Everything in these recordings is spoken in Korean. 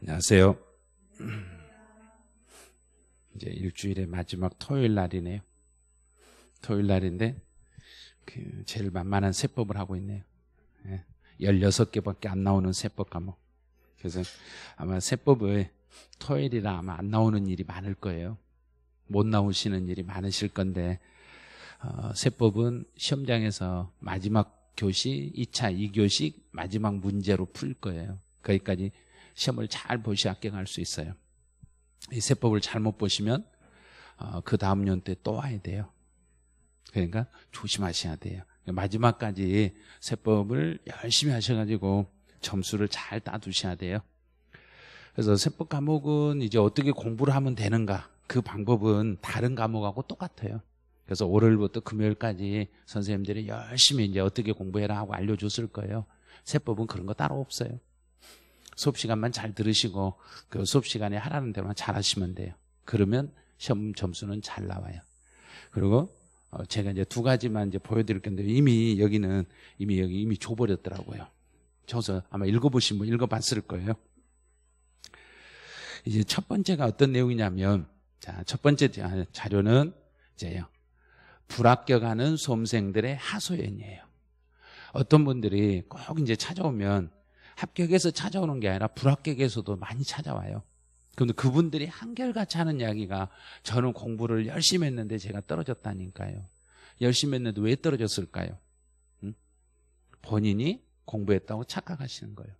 안녕하세요. 이제 일주일의 마지막 토요일 날이네요. 토요일 날인데 그 제일 만만한 세법을 하고 있네요. 16개밖에 예. 안 나오는 세법 과목. 그래서 아마 세법을 토요일이라 아마 안 나오는 일이 많을 거예요. 못 나오시는 일이 많으실 건데 어, 세법은 시험장에서 마지막 교시, 2차 2교식 마지막 문제로 풀 거예요. 거기까지 시험을 잘 보시 합격할 수 있어요. 이 세법을 잘못 보시면 어, 그 다음 년 때 또 와야 돼요. 그러니까 조심하셔야 돼요. 마지막까지 세법을 열심히 하셔가지고 점수를 잘 따두셔야 돼요. 그래서 세법 과목은 이제 어떻게 공부를 하면 되는가 그 방법은 다른 과목하고 똑같아요. 그래서 월요일부터 금요일까지 선생님들이 열심히 이제 어떻게 공부해라 하고 알려줬을 거예요. 세법은 그런 거 따로 없어요. 수업 시간만 잘 들으시고 그 수업 시간에 하라는 대로만 잘 하시면 돼요. 그러면 시험 점수는 잘 나와요. 그리고 어, 제가 이제 두 가지만 이제 보여드릴 건데 이미 여기는 이미 여기 이미 줘버렸더라고요. 저서 아마 읽어보신 분 읽어봤을 거예요. 이제 첫 번째가 어떤 내용이냐면 자첫 번째 자료는 이제요 불합격하는 수험생들의 하소연이에요. 어떤 분들이 꼭 이제 찾아오면 합격해서 찾아오는 게 아니라 불합격에서도 많이 찾아와요. 그데 그분들이 한결같이 하는 이야기가 저는 공부를 열심히 했는데 제가 떨어졌다니까요. 열심히 했는데 왜 떨어졌을까요? 응? 본인이 공부했다고 착각하시는 거예요.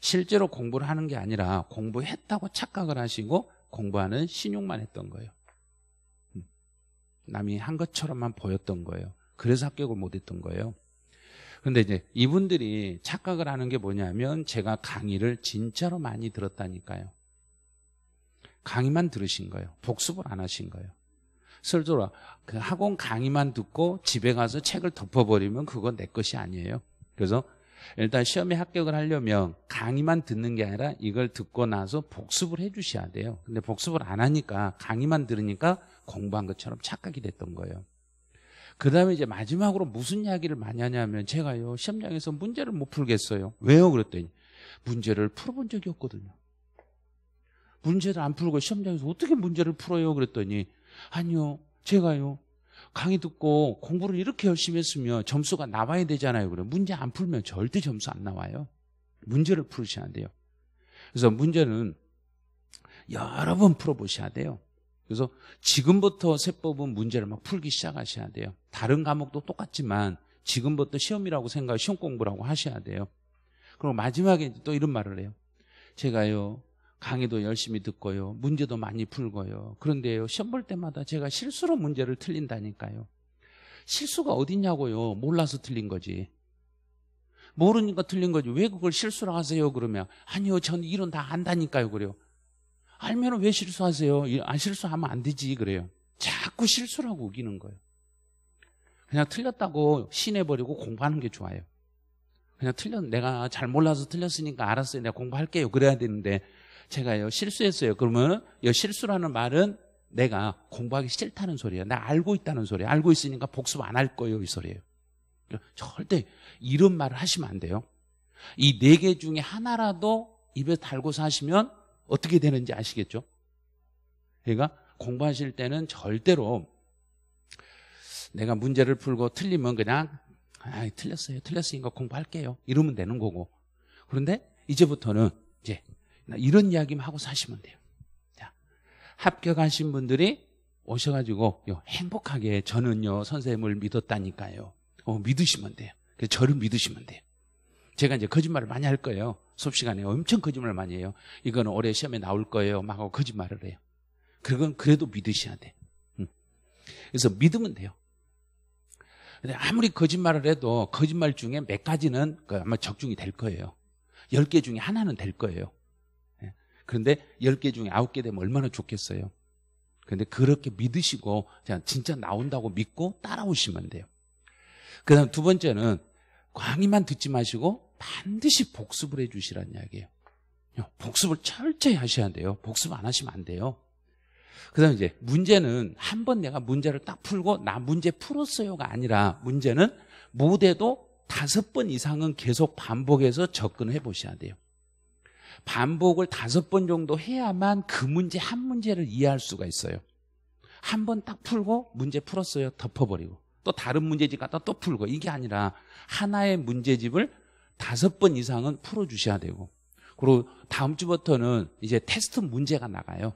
실제로 공부를 하는 게 아니라 공부했다고 착각을 하시고 공부하는 신용만 했던 거예요. 남이 한 것처럼만 보였던 거예요. 그래서 합격을 못했던 거예요. 근데 이제 이분들이 착각을 하는 게 뭐냐면 제가 강의를 진짜로 많이 들었다니까요. 강의만 들으신 거예요. 복습을 안 하신 거예요. 설조라 그 학원 강의만 듣고 집에 가서 책을 덮어버리면 그건 내 것이 아니에요. 그래서 일단 시험에 합격을 하려면 강의만 듣는 게 아니라 이걸 듣고 나서 복습을 해 주셔야 돼요. 근데 복습을 안 하니까 강의만 들으니까 공부한 것처럼 착각이 됐던 거예요. 그 다음에 이제 마지막으로 무슨 이야기를 많이 하냐면 제가요 시험장에서 문제를 못 풀겠어요 왜요 그랬더니 문제를 풀어본 적이 없거든요 문제를 안 풀고 시험장에서 어떻게 문제를 풀어요 그랬더니 아니요 제가요 강의 듣고 공부를 이렇게 열심히 했으면 점수가 나와야 되잖아요 그래 문제 안 풀면 절대 점수 안 나와요 문제를 풀으셔야 돼요 그래서 문제는 여러 번 풀어보셔야 돼요 그래서 지금부터 세법은 문제를 막 풀기 시작하셔야 돼요. 다른 과목도 똑같지만 지금부터 시험이라고 생각, 시험 공부라고 하셔야 돼요. 그리고 마지막에 또 이런 말을 해요. 제가요, 강의도 열심히 듣고요, 문제도 많이 풀고요. 그런데요, 시험 볼 때마다 제가 실수로 문제를 틀린다니까요. 실수가 어딨냐고요. 몰라서 틀린 거지. 모르니까 틀린 거지. 왜 그걸 실수라 하세요? 그러면 아니요, 저는 이론 다 안다니까요. 그래요. 알면 왜 실수하세요? 안 실수하면 안 되지 그래요. 자꾸 실수라고 우기는 거예요. 그냥 틀렸다고 신해버리고 공부하는 게 좋아요. 그냥 틀렸, 내가 잘 몰라서 틀렸으니까 알았어요. 내가 공부할게요. 그래야 되는데, 제가요, 실수했어요. 그러면, 요 실수라는 말은 내가 공부하기 싫다는 소리예요. 내가 알고 있다는 소리예요. 알고 있으니까 복습 안 할 거예요. 이 소리예요. 절대 이런 말을 하시면 안 돼요. 이 네 개 중에 하나라도 입에 달고 사시면 어떻게 되는지 아시겠죠? 그러니까 공부하실 때는 절대로 내가 문제를 풀고 틀리면 그냥 아, 틀렸어요. 틀렸으니까 공부할게요. 이러면 되는 거고. 그런데 이제부터는 이제 이런 이야기만 하고 사시면 돼요. 자, 합격하신 분들이 오셔가지고 요, 행복하게 저는요 선생님을 믿었다니까요. 어, 믿으시면 돼요. 그래서 저를 믿으시면 돼요. 제가 이제 거짓말을 많이 할 거예요. 수업 시간에 엄청 거짓말 많이 해요. 이거는 올해 시험에 나올 거예요. 막 하고 거짓말을 해요. 그건 그래도 믿으셔야 돼. 음. 그래서 믿으면 돼요. 근데 아무리 거짓말을 해도 거짓말 중에 몇 가지는 그 아마 적중이 될 거예요. 10개 중에 하나는 될 거예요. 예. 그런데 10개 중에 아홉 개 되면 얼마나 좋겠어요. 그런데 그렇게 믿으시고 진짜 나온다고 믿고 따라오시면 돼요. 그 다음 두 번째는 광의만 듣지 마시고 반드시 복습을 해주시란 이야기예요. 복습을 철저히 하셔야 돼요. 복습 안 하시면 안 돼요. 그 다음에 이제 문제는 한 번 내가 문제를 딱 풀고 나 문제 풀었어요가 아니라 문제는 못해도 다섯 번 이상은 계속 반복해서 접근해 보셔야 돼요. 반복을 다섯 번 정도 해야만 그 문제 한 문제를 이해할 수가 있어요. 한 번 딱 풀고 문제 풀었어요. 덮어버리고 또 다른 문제집 갖다 또 풀고 이게 아니라 하나의 문제집을 다섯 번 이상은 풀어주셔야 되고 그리고 다음 주부터는 이제 테스트 문제가 나가요.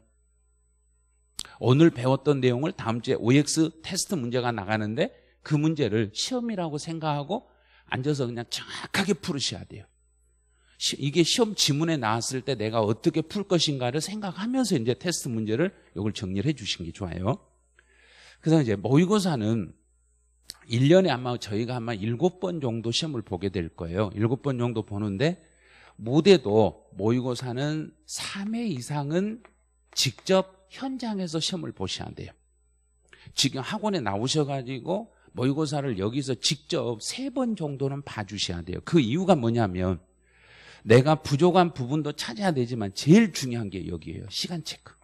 오늘 배웠던 내용을 다음 주에 OX 테스트 문제가 나가는데 그 문제를 시험이라고 생각하고 앉아서 그냥 정확하게 풀으셔야 돼요. 이게 시험 지문에 나왔을 때 내가 어떻게 풀 것인가를 생각하면서 이제 테스트 문제를 이걸 정리를 해 주신 게 좋아요. 그래서 이제 모의고사는 1년에 아마 저희가 아마 7번 정도 시험을 보게 될 거예요. 7번 정도 보는데 무대도 모의고사는 3회 이상은 직접 현장에서 시험을 보셔야 돼요. 지금 학원에 나오셔가지고 모의고사를 여기서 직접 3번 정도는 봐주셔야 돼요. 그 이유가 뭐냐면 내가 부족한 부분도 찾아야 되지만 제일 중요한 게 여기예요. 시간 체크.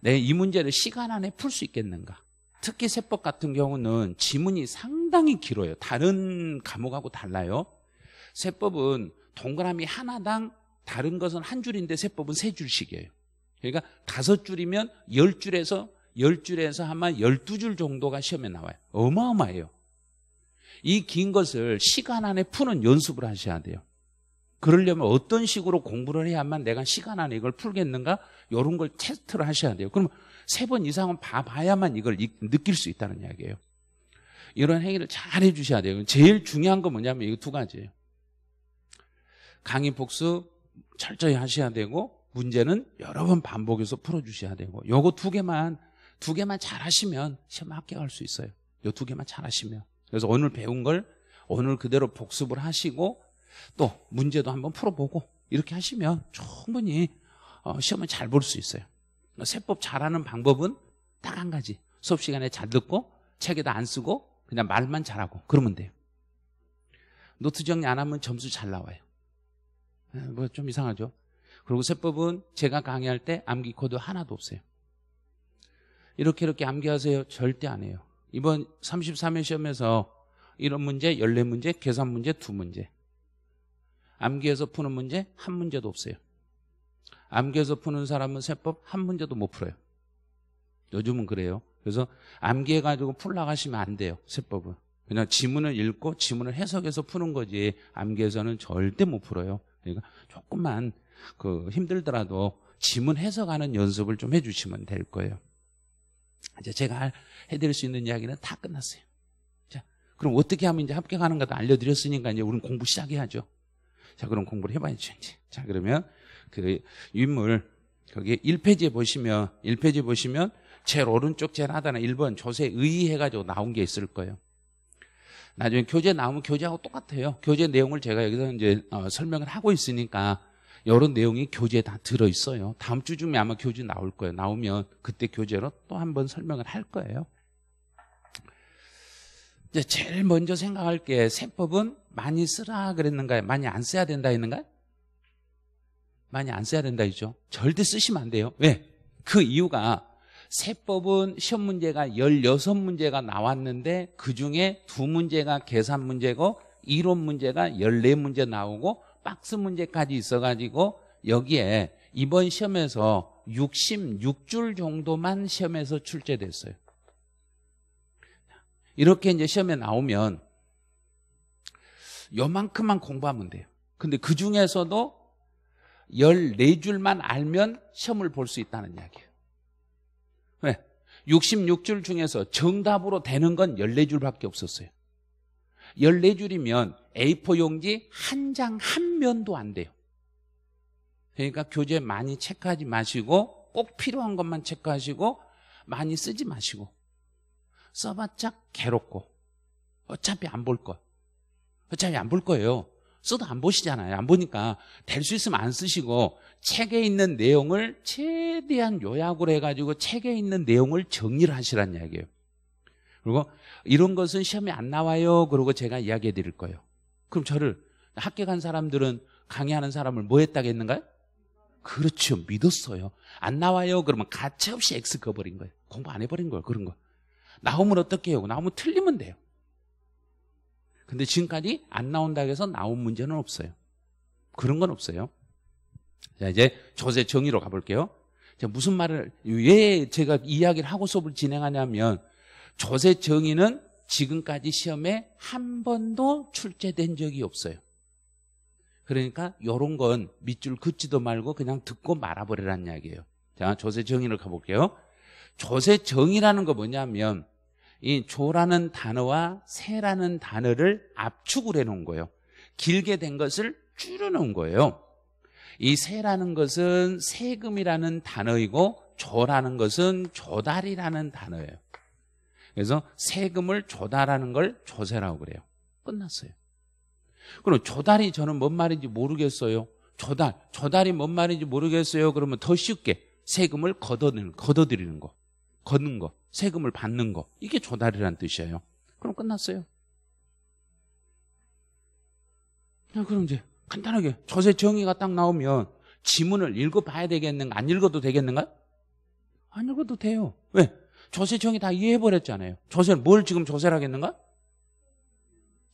내 이 문제를 시간 안에 풀 수 있겠는가? 특히 세법 같은 경우는 지문이 상당히 길어요. 다른 과목하고 달라요. 세법은 동그라미 하나당 다른 것은 한 줄인데 세법은 세 줄씩이에요. 그러니까 다섯 줄이면 열 줄에서 열 줄에서 아마 열두 줄 정도가 시험에 나와요. 어마어마해요. 이 긴 것을 시간 안에 푸는 연습을 하셔야 돼요. 그러려면 어떤 식으로 공부를 해야만 내가 시간 안에 이걸 풀겠는가? 이런 걸 테스트를 하셔야 돼요. 그러면 세번 이상은 봐봐야만 이걸 느낄 수 있다는 이야기예요. 이런 행위를 잘 해주셔야 돼요. 제일 중요한 건 뭐냐면 이거 두 가지예요. 강의 복습 철저히 하셔야 되고 문제는 여러 번 반복해서 풀어주셔야 되고 요거 두 개만 두 개만 잘 하시면 시험 합격할 수 있어요. 요 두 개만 잘 하시면 그래서 오늘 배운 걸 오늘 그대로 복습을 하시고 또 문제도 한번 풀어보고 이렇게 하시면 충분히 어, 시험을 잘 볼 수 있어요. 뭐 세법 잘하는 방법은 딱 한 가지. 수업 시간에 잘 듣고 책에다 안 쓰고 그냥 말만 잘하고 그러면 돼요. 노트 정리 안 하면 점수 잘 나와요. 예, 뭐좀 이상하죠. 그리고 세법은 제가 강의할 때 암기 코드 하나도 없어요. 이렇게 이렇게 암기하세요. 절대 안 해요. 이번 33회 시험에서 이런 문제, 14문제, 계산 문제, 두문제 암기해서 푸는 문제 한 문제도 없어요. 암기해서 푸는 사람은 세법 한 문제도 못 풀어요. 요즘은 그래요. 그래서 암기해가지고 풀라고 하시면 안 돼요. 세법은. 그냥 지문을 읽고 지문을 해석해서 푸는 거지 암기해서는 절대 못 풀어요. 그러니까 조금만 그 힘들더라도 지문 해석하는 연습을 좀 해주시면 될 거예요. 이제 제가 해드릴 수 있는 이야기는 다 끝났어요. 자, 그럼 어떻게 하면 이제 합격하는가도 알려드렸으니까 이제 우리는 공부 시작해야죠. 자, 그럼 공부를 해봐야죠. 이제. 자, 그러면 그 인물 거기 1페이지에 보시면 1페이지 보시면 제일 오른쪽 제일 하단에 1번 조세 의의해가지고 나온 게 있을 거예요. 나중에 교재 나오면 교재하고 똑같아요. 교재 내용을 제가 여기서 이제 어, 설명을 하고 있으니까 이런 내용이 교재에 다 들어있어요. 다음 주쯤에 아마 교재 나올 거예요. 나오면 그때 교재로 또 한 번 설명을 할 거예요. 이제 제일 먼저 생각할 게 세법은 많이 쓰라 그랬는가요? 많이 안 써야 된다 했는가요? 많이 안 써야 된다 이죠. 절대 쓰시면 안 돼요. 왜? 그 이유가 세법은 시험 문제가 16문제가 나왔는데 그중에 두 문제가 계산 문제고 이론 문제가 14문제 나오고 박스 문제까지 있어가지고 여기에 이번 시험에서 66줄 정도만 시험에서 출제됐어요. 이렇게 이제 시험에 나오면 요만큼만 공부하면 돼요. 근데 그 중에서도 14줄만 알면 시험을 볼 수 있다는 이야기예요. 왜? 66줄 중에서 정답으로 되는 건 14줄밖에 없었어요. 14줄이면 A4 용지 한 장 한 면도 안 돼요. 그러니까 교재 많이 체크하지 마시고 꼭 필요한 것만 체크하시고 많이 쓰지 마시고 써봤자 괴롭고 어차피 안볼 것. 어차피 안 볼 거예요. 써도 안 보시잖아요. 안 보니까 될 수 있으면 안 쓰시고 책에 있는 내용을 최대한 요약으로 해가지고 책에 있는 내용을 정리를 하시란 이야기예요. 그리고 이런 것은 시험에 안 나와요. 그러고 제가 이야기해 드릴 거예요. 그럼 저를 합격한 사람들은 강의하는 사람을 뭐했다고했는가요 그렇죠. 믿었어요. 안 나와요. 그러면 가차없이 X 꺼버린 거예요. 공부 안 해버린 거예요. 그런 거. 나오면 어떻게 해요? 나오면 틀리면 돼요. 근데 지금까지 안 나온다 해서 나온 문제는 없어요. 그런 건 없어요. 자, 이제 조세 정의로 가볼게요. 자, 무슨 말을, 왜 제가 이야기를 하고 수업을 진행하냐면, 조세 정의는 지금까지 시험에 한 번도 출제된 적이 없어요. 그러니까 요런건 밑줄 긋지도 말고 그냥 듣고 말아버리라는 이야기예요. 자, 조세 정의를 가볼게요. 조세 정의라는 거 뭐냐면 이 조라는 단어와 새라는 단어를 압축을 해놓은 거예요. 길게 된 것을 줄여놓은 거예요. 이 세라는 것은 세금이라는 단어이고 조라는 것은 조달이라는 단어예요. 그래서 세금을 조달하는 걸 조세라고 그래요. 끝났어요. 그럼 조달이 저는 뭔 말인지 모르겠어요. 조달, 조달이 뭔 말인지 모르겠어요. 그러면 더 쉽게 세금을 걷어들이는, 걷어들이는 거. 거는 것, 세금을 받는 것 이게 조달이란 뜻이에요. 그럼 끝났어요. 아, 그럼 이제 간단하게 조세 정의가 딱 나오면 지문을 읽어봐야 되겠는가 안 읽어도 되겠는가? 안 읽어도 돼요. 왜? 조세 정의 다 이해해버렸잖아요. 조세는뭘 지금 조세를 하겠는가?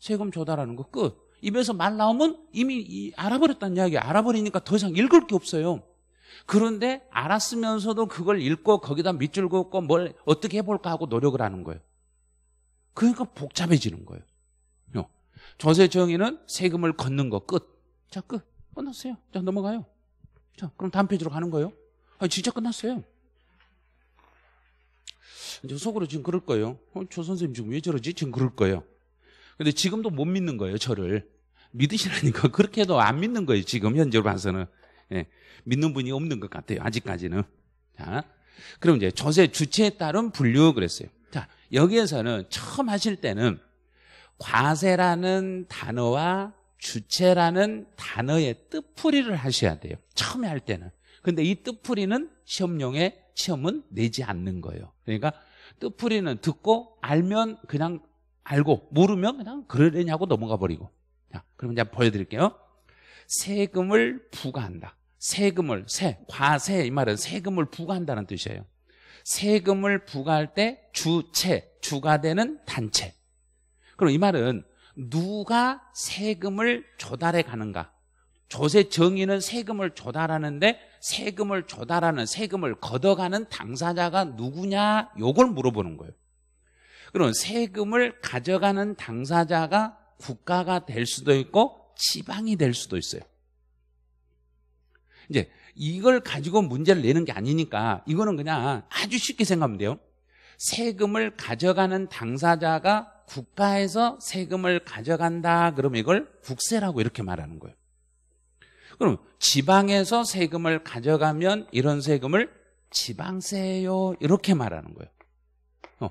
세금 조달하는 거 끝. 입에서 말 나오면 이미 알아버렸다는 이야기 알아버리니까 더 이상 읽을 게 없어요. 그런데 알았으면서도 그걸 읽고 거기다 밑줄 긋고 뭘 어떻게 해볼까 하고 노력을 하는 거예요. 그러니까 복잡해지는 거예요. 조세 정의는 세금을 걷는 거 끝. 자, 끝. 끝났어요. 자, 넘어가요. 자, 그럼 다음 페이지로 가는 거예요. 아, 진짜 끝났어요. 이제 속으로 지금 그럴 거예요. 어, 조 선생님 지금 왜 저러지? 지금 그럴 거예요. 근데 지금도 못 믿는 거예요, 저를. 믿으시라니까. 그렇게 해도 안 믿는 거예요, 지금 현재로 봐서는. 예, 믿는 분이 없는 것 같아요. 아직까지는. 자, 그럼 이제 조세 주체에 따른 분류 그랬어요. 자, 여기에서는 처음 하실 때는 과세라는 단어와 주체라는 단어의 뜻풀이를 하셔야 돼요. 처음에 할 때는. 근데 이 뜻풀이는 시험용의 시험은 내지 않는 거예요. 그러니까 뜻풀이는 듣고 알면 그냥 알고 모르면 그냥 그러려냐고 넘어가 버리고. 자, 그럼 이제 보여드릴게요. 세금을 부과한다. 세금을 세 과세 이 말은 세금을 부과한다는 뜻이에요. 세금을 부과할 때 주체 주가 되는 단체. 그럼 이 말은 누가 세금을 조달해 가는가? 조세 정의는 세금을 조달하는데 세금을 조달하는 세금을 걷어가는 당사자가 누구냐? 요걸 물어보는 거예요. 그럼 세금을 가져가는 당사자가 국가가 될 수도 있고 지방이 될 수도 있어요. 이제 이걸 가지고 문제를 내는 게 아니니까 이거는 그냥 아주 쉽게 생각하면 돼요. 세금을 가져가는 당사자가 국가에서 세금을 가져간다 그러면 이걸 국세라고 이렇게 말하는 거예요. 그럼 지방에서 세금을 가져가면 이런 세금을 지방세요 이렇게 말하는 거예요. 어.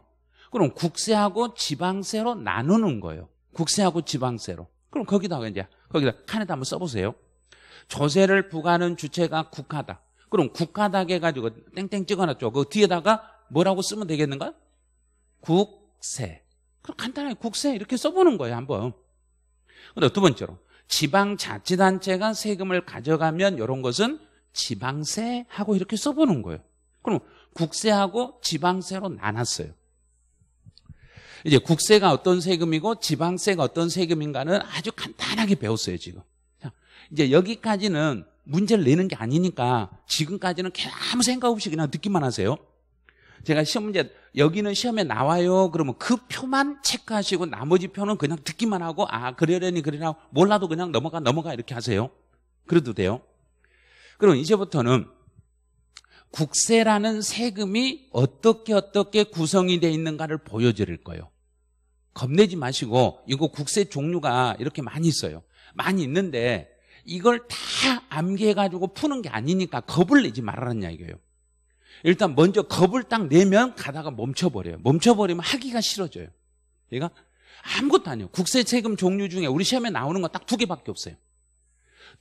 그럼 국세하고 지방세로 나누는 거예요. 국세하고 지방세로. 그럼 거기다가 이제 거기다 칸에다 한번 써보세요. 조세를 부과하는 주체가 국가다. 그럼 국가다 해가지고 땡땡 찍어놨죠. 그 뒤에다가 뭐라고 쓰면 되겠는가? 국세. 그럼 간단하게 국세 이렇게 써보는 거예요, 한번. 근데 두 번째로 지방자치단체가 세금을 가져가면 이런 것은 지방세하고 이렇게 써보는 거예요. 그럼 국세하고 지방세로 나눴어요. 이제 국세가 어떤 세금이고 지방세가 어떤 세금인가는 아주 간단하게 배웠어요, 지금. 이제 여기까지는 문제를 내는 게 아니니까 지금까지는 아무 생각 없이 그냥 듣기만 하세요. 제가 시험 문제 여기는 시험에 나와요. 그러면 그 표만 체크하시고 나머지 표는 그냥 듣기만 하고 아 그러려니 그러라 몰라도 그냥 넘어가 넘어가 이렇게 하세요. 그래도 돼요. 그럼 이제부터는 국세라는 세금이 어떻게 어떻게 구성이 돼 있는가를 보여드릴 거예요. 겁내지 마시고 이거 국세 종류가 이렇게 많이 있어요. 많이 있는데 이걸 다 암기해가지고 푸는 게 아니니까 겁을 내지 말라는 아 이야기예요. 일단 먼저 겁을 딱 내면 가다가 멈춰버려요. 멈춰버리면 하기가 싫어져요. 얘가 아무것도 아니에요. 국세 세금 종류 중에 우리 시험에 나오는 건 딱 두 개밖에 없어요.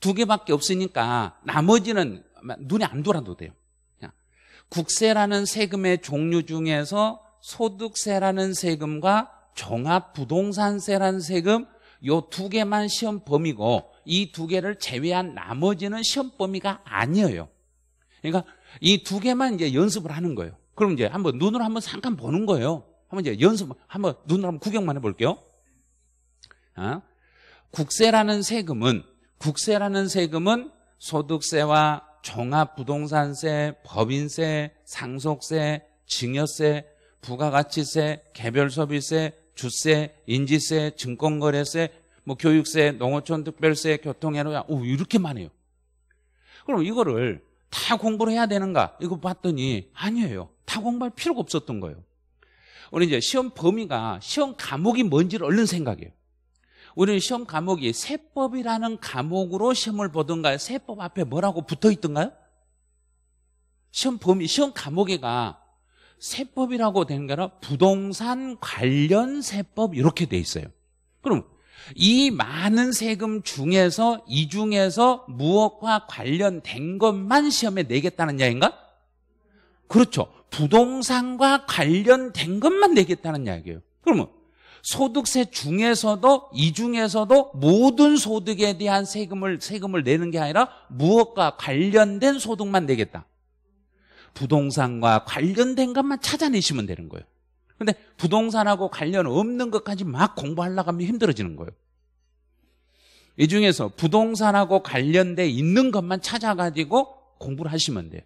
두 개밖에 없으니까 나머지는 눈에 안 돌아도 돼요. 국세라는 세금의 종류 중에서 소득세라는 세금과 종합부동산세라는 세금 요 두 개만 시험 범위고 이두 개를 제외한 나머지는 시험 범위가 아니에요. 그러니까 이 두 개만 이제 연습을 하는 거예요. 그럼 이제 한번 눈으로 한번 잠깐 보는 거예요. 한번 이제 연습, 한번 눈으로 한번 구경만 해볼게요. 어? 국세라는 세금은, 국세라는 세금은 소득세와 종합부동산세, 법인세, 상속세, 증여세, 부가가치세, 개별소비세, 주세, 인지세, 증권거래세, 뭐 교육세, 농어촌 특별세, 교통해로야, 오, 이렇게 많아요. 그럼 이거를 다 공부를 해야 되는가? 이거 봤더니 아니에요. 다 공부할 필요가 없었던 거예요. 우리 이제 시험 범위가 시험 과목이 뭔지를 얼른 생각해요. 우리는 시험 과목이 세법이라는 과목으로 시험을 보던가요? 세법 앞에 뭐라고 붙어 있던가요? 시험 범위, 시험 과목이가 세법이라고 되는 게 아니라 부동산 관련 세법 이렇게 돼 있어요. 그럼 이 많은 세금 중에서 이 중에서 무엇과 관련된 것만 시험에 내겠다는 이야기인가? 그렇죠. 부동산과 관련된 것만 내겠다는 이야기예요. 그러면 소득세 중에서도 이 중에서도 모든 소득에 대한 세금을 세금을 내는 게 아니라 무엇과 관련된 소득만 내겠다. 부동산과 관련된 것만 찾아내시면 되는 거예요. 근데 부동산하고 관련 없는 것까지 막 공부하려고 하면 힘들어지는 거예요. 이 중에서 부동산하고 관련돼 있는 것만 찾아가지고 공부를 하시면 돼요.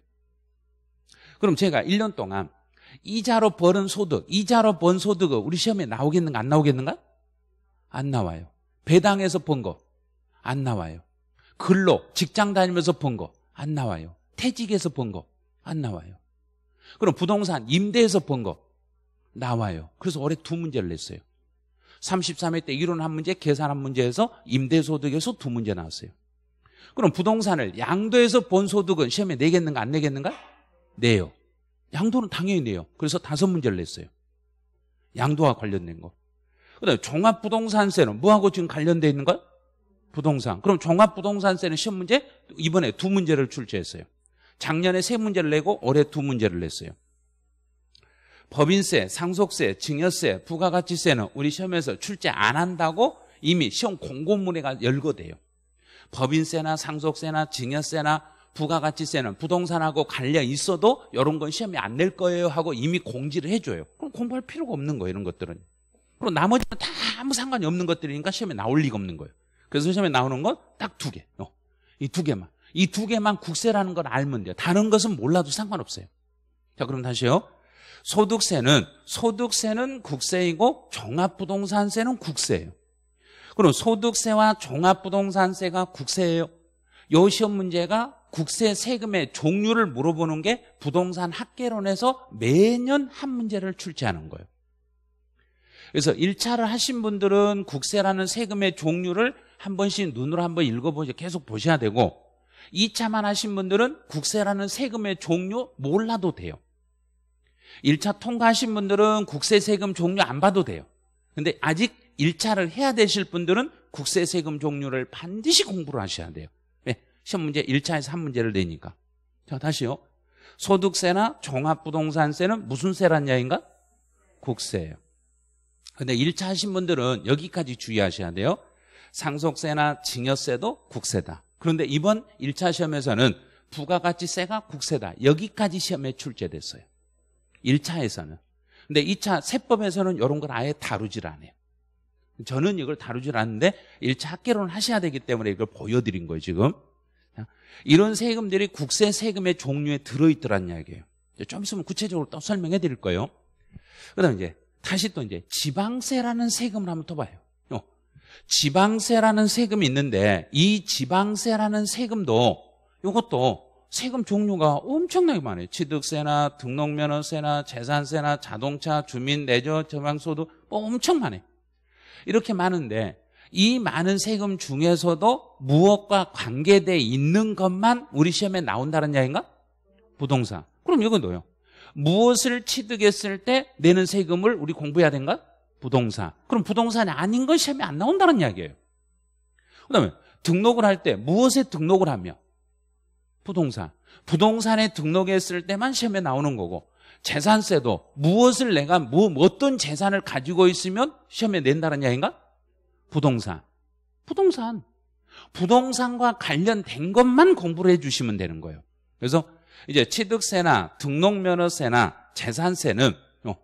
그럼 제가 1년 동안 이자로 버는 소득, 이자로 번 소득은 우리 시험에 나오겠는가 안 나오겠는가? 안 나와요. 배당에서 번 거 안 나와요. 근로, 직장 다니면서 번 거 안 나와요. 퇴직에서 번 거 안 나와요. 그럼 부동산 임대에서 번거 나와요. 그래서 올해 두 문제를 냈어요. 33회 때 이론 한 문제, 계산 한 문제에서 임대소득에서 두 문제 나왔어요. 그럼 부동산을 양도해서 본 소득은 시험에 내겠는가 안 내겠는가? 내요. 양도는 당연히 내요. 그래서 다섯 문제를 냈어요. 양도와 관련된 거. 그다음에 종합부동산세는 뭐하고 지금 관련되어 있는 거야 부동산. 그럼 종합부동산세는 시험 문제 이번에 두 문제를 출제했어요. 작년에 세 문제를 내고 올해 두 문제를 냈어요. 법인세, 상속세, 증여세, 부가가치세는 우리 시험에서 출제 안 한다고 이미 시험 공고문에 열거돼요. 법인세나 상속세나 증여세나 부가가치세는 부동산하고 관련 있어도 이런 건 시험이 안낼 거예요 하고 이미 공지를 해줘요. 그럼 공부할 필요가 없는 거예요. 이런 것들은. 그럼 나머지는 다 아무 상관이 없는 것들이니까 시험에 나올 리가 없는 거예요. 그래서 시험에 나오는 건 딱 두 개. 어. 이두 개만. 이 두 개만 국세라는 걸 알면 돼요. 다른 것은 몰라도 상관없어요. 자, 그럼 다시요. 소득세는 소득세는 국세이고 종합부동산세는 국세예요. 그럼 소득세와 종합부동산세가 국세예요. 요 시험 문제가 국세 세금의 종류를 물어보는 게 부동산 학계론에서 매년 한 문제를 출제하는 거예요. 그래서 1차를 하신 분들은 국세라는 세금의 종류를 한 번씩 눈으로 한번 읽어보셔 계속 보셔야 되고 2차만 하신 분들은 국세라는 세금의 종류 몰라도 돼요. 1차 통과하신 분들은 국세 세금 종류 안 봐도 돼요. 근데 아직 1차를 해야 되실 분들은 국세 세금 종류를 반드시 공부를 하셔야 돼요. 왜? 예, 시험 문제 1차에서 한 문제를 내니까. 자, 다시요. 소득세나 종합부동산세는 무슨 세란 야인가? 국세예요. 근데 1차 하신 분들은 여기까지 주의하셔야 돼요. 상속세나 증여세도 국세다. 그런데 이번 1차 시험에서는 부가가치세가 국세다. 여기까지 시험에 출제됐어요. 1차에서는. 근데 2차 세법에서는 이런 걸 아예 다루질 않아요. 저는 이걸 다루질 않는데 1차 합계론 을 하셔야 되기 때문에 이걸 보여드린 거예요, 지금. 이런 세금들이 국세 세금의 종류에 들어있더란 이야기예요. 좀 있으면 구체적으로 또 설명해 드릴 거예요. 그 다음 에 이제 다시 또 이제 지방세라는 세금을 한번 또 봐요. 어. 지방세라는 세금이 있는데 이 지방세라는 세금도 이것도 세금 종류가 엄청나게 많아요. 취득세나 등록면허세나 재산세나 자동차, 주민, 내조, 저방소득 뭐 엄청 많아요. 이렇게 많은데 이 많은 세금 중에서도 무엇과 관계돼 있는 것만 우리 시험에 나온다는 이야기인가? 부동산. 그럼 이건 뭐요? 무엇을 취득했을 때 내는 세금을 우리 공부해야 된가? 부동산. 그럼 부동산이 아닌 건 시험에 안 나온다는 이야기예요. 그다음에 등록을 할 때 무엇에 등록을 하며 부동산. 부동산에 등록했을 때만 시험에 나오는 거고 재산세도 무엇을 내가 뭐 어떤 재산을 가지고 있으면 시험에 낸다는 이야기인가? 부동산. 부동산. 부동산과 관련된 것만 공부를 해 주시면 되는 거예요. 그래서 이제 취득세나 등록면허세나 재산세는 어,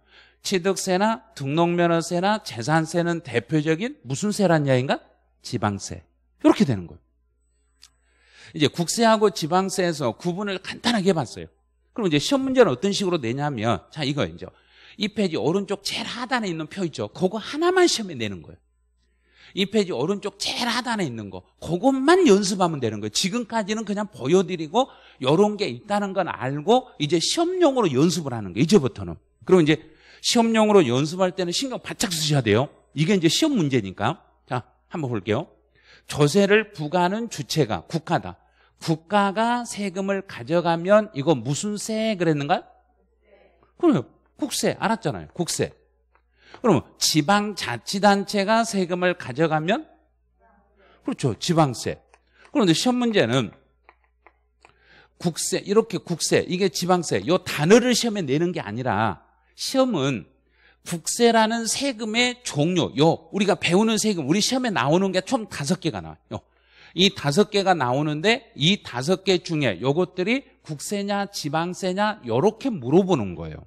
취득세나 등록면허세나 재산세는 대표적인 무슨 세란 이야기인가? 지방세. 이렇게 되는 거예요. 이제 국세하고 지방세에서 구분을 간단하게 해봤어요. 그럼 이제 시험 문제는 어떤 식으로 내냐면 자 이거 이제 이 페이지 오른쪽 제일 하단에 있는 표 있죠. 그거 하나만 시험에 내는 거예요. 이 페이지 오른쪽 제일 하단에 있는 거 그것만 연습하면 되는 거예요. 지금까지는 그냥 보여드리고 요런게 있다는 건 알고 이제 시험용으로 연습을 하는 거예요. 이제부터는. 그럼 이제 시험용으로 연습할 때는 신경 바짝 쓰셔야 돼요. 이게 이제 시험 문제니까. 자, 한번 볼게요. 조세를 부과하는 주체가 국가다. 국가가 세금을 가져가면 이거 무슨 세 그랬는가? 그래요. 국세 알았잖아요. 국세. 그러면 지방자치단체가 세금을 가져가면 그렇죠. 지방세. 그런데 시험 문제는 국세 이렇게 국세 이게 지방세 요 단어를 시험에 내는 게 아니라 시험은 국세라는 세금의 종류 요 우리가 배우는 세금 우리 시험에 나오는 게 총 다섯 개가 나와요. 이 다섯 개가 나오는데 이 다섯 개 중에 요것들이 국세냐 지방세냐 이렇게 물어보는 거예요.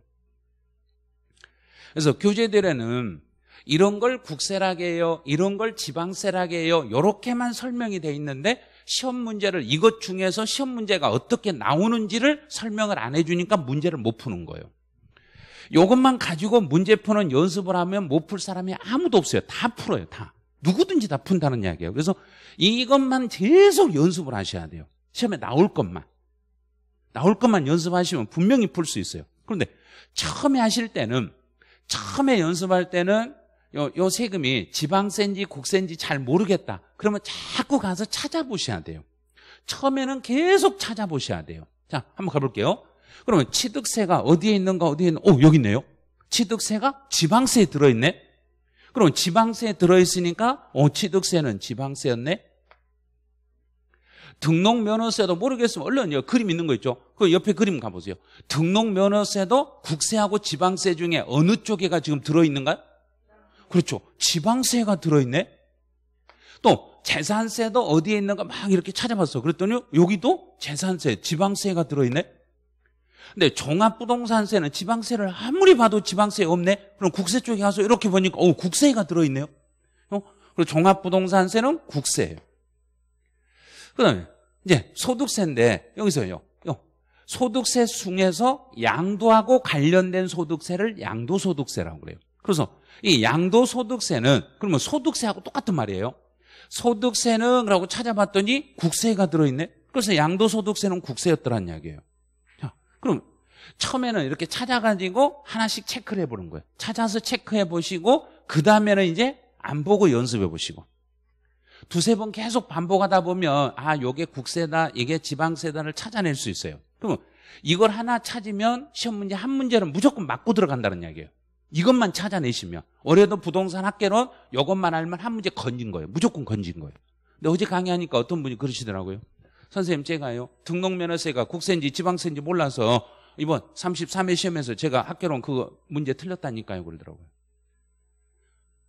그래서 교재들에는 이런 걸 국세라게 해요. 이런 걸 지방세라게 해요. 이렇게만 설명이 돼 있는데 시험 문제를 이것 중에서 시험 문제가 어떻게 나오는지를 설명을 안 해주니까 문제를 못 푸는 거예요. 이것만 가지고 문제 푸는 연습을 하면 못 풀 사람이 아무도 없어요. 다 풀어요. 다. 누구든지 다 푼다는 이야기예요. 그래서 이것만 계속 연습을 하셔야 돼요. 시험에 나올 것만. 나올 것만 연습하시면 분명히 풀 수 있어요. 그런데 처음에 하실 때는 처음에 연습할 때는 요, 요 세금이 지방세인지 국세인지 잘 모르겠다. 그러면 자꾸 가서 찾아보셔야 돼요. 처음에는 계속 찾아보셔야 돼요. 자, 한번 가볼게요. 그러면 취득세가 어디에 있는가 어디에 있는 오 여기 있네요. 취득세가 지방세에 들어있네. 그럼 지방세 들어있으니까 오 어, 취득세는 지방세였네? 등록면허세도 모르겠으면 얼른 여기 그림 있는 거 있죠? 그 옆에 그림 가보세요. 등록면허세도 국세하고 지방세 중에 어느 쪽에가 지금 들어있는가요? 그렇죠. 지방세가 들어있네? 또 재산세도 어디에 있는가 막 이렇게 찾아봤어. 그랬더니 여기도 재산세, 지방세가 들어있네? 근데 종합부동산세는 지방세를 아무리 봐도 지방세 없네? 그럼 국세 쪽에 가서 이렇게 보니까, 어, 국세가 들어있네요? 어? 그리고 종합부동산세는 국세예요. 그 다음에, 이제 소득세인데, 여기서요. 어, 소득세 중에서 양도하고 관련된 소득세를 양도소득세라고 그래요. 그래서 이 양도소득세는 그러면 소득세하고 똑같은 말이에요. 소득세는 그러고 찾아봤더니 국세가 들어있네. 그래서 양도소득세는 국세였더란 이야기예요. 그럼 처음에는 이렇게 찾아가지고 하나씩 체크를 해보는 거예요. 찾아서 체크해 보시고 그 다음에는 이제 안 보고 연습해 보시고 두세 번 계속 반복하다 보면 아 요게 국세다 이게 지방세다를 찾아낼 수 있어요. 그러면 이걸 하나 찾으면 시험 문제 한 문제는 무조건 맞고 들어간다는 이야기예요. 이것만 찾아내시면 올해도 부동산 학계론 이것만 알면 한 문제 건진 거예요. 무조건 건진 거예요. 근데 어제 강의하니까 어떤 분이 그러시더라고요. 선생님 제가요 등록면허세가 국세인지 지방세인지 몰라서 이번 33회 시험에서 제가 학교론 그 문제 틀렸다니까요 그러더라고요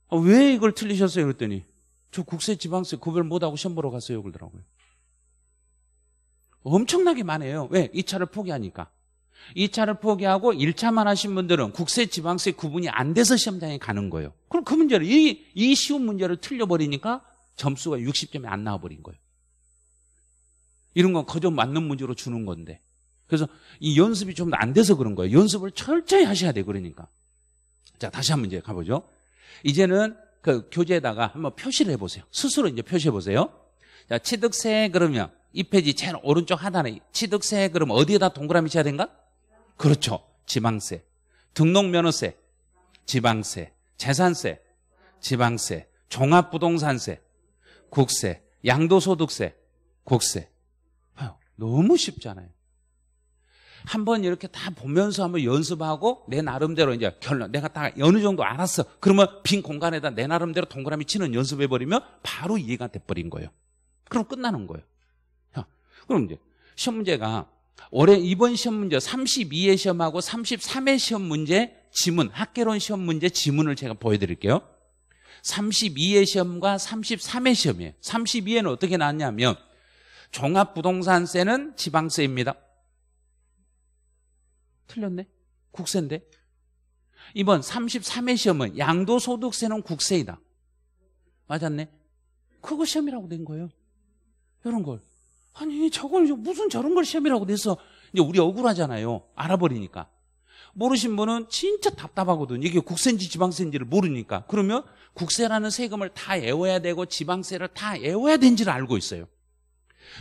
아, 왜 이걸 틀리셨어요 그랬더니 저 국세 지방세 구별 못하고 시험 보러 갔어요 그러더라고요 엄청나게 많아요 왜? 2차를 포기하니까 2차를 포기하고 1차만 하신 분들은 국세 지방세 구분이 안 돼서 시험장에 가는 거예요 그럼 그 문제를 이, 이 쉬운 문제를 틀려버리니까 점수가 60점이 안 나와버린 거예요 이런 건 거저 맞는 문제로 주는 건데. 그래서 이 연습이 좀 안 돼서 그런 거예요. 연습을 철저히 하셔야 돼, 그러니까. 자, 다시 한 문제 가보죠. 이제는 그 교재에다가 한번 표시를 해보세요. 스스로 이제 표시해보세요. 자, 취득세 그러면 이 페이지 제일 오른쪽 하단에 취득세 그러면 어디에다 동그라미 쳐야 된가? 그렇죠. 지방세. 등록면허세. 지방세. 재산세. 지방세. 종합부동산세. 국세. 양도소득세. 국세. 너무 쉽잖아요. 한번 이렇게 다 보면서 한번 연습하고 내 나름대로 이제 결론 내가 딱 어느 정도 알았어. 그러면 빈 공간에다 내 나름대로 동그라미 치는 연습해 버리면 바로 이해가 돼 버린 거예요. 그럼 끝나는 거예요. 그럼 이제 시험 문제가 올해 이번 시험 문제 32회 시험하고 33회 시험 문제 지문 학개론 시험 문제 지문을 제가 보여드릴게요. 32회 시험과 33회 시험이에요. 32회는 어떻게 나왔냐면 종합부동산세는 지방세입니다. 틀렸네. 국세인데. 이번 33회 시험은 양도소득세는 국세이다. 맞았네. 그거 시험이라고 된 거예요. 이런 걸. 아니 저걸 무슨 저런 걸 시험이라고 돼서 이제 우리 억울하잖아요. 알아버리니까. 모르신 분은 진짜 답답하거든. 이게 국세인지 지방세인지를 모르니까. 그러면 국세라는 세금을 다 애워야 되고 지방세를 다 애워야 된지를 알고 있어요.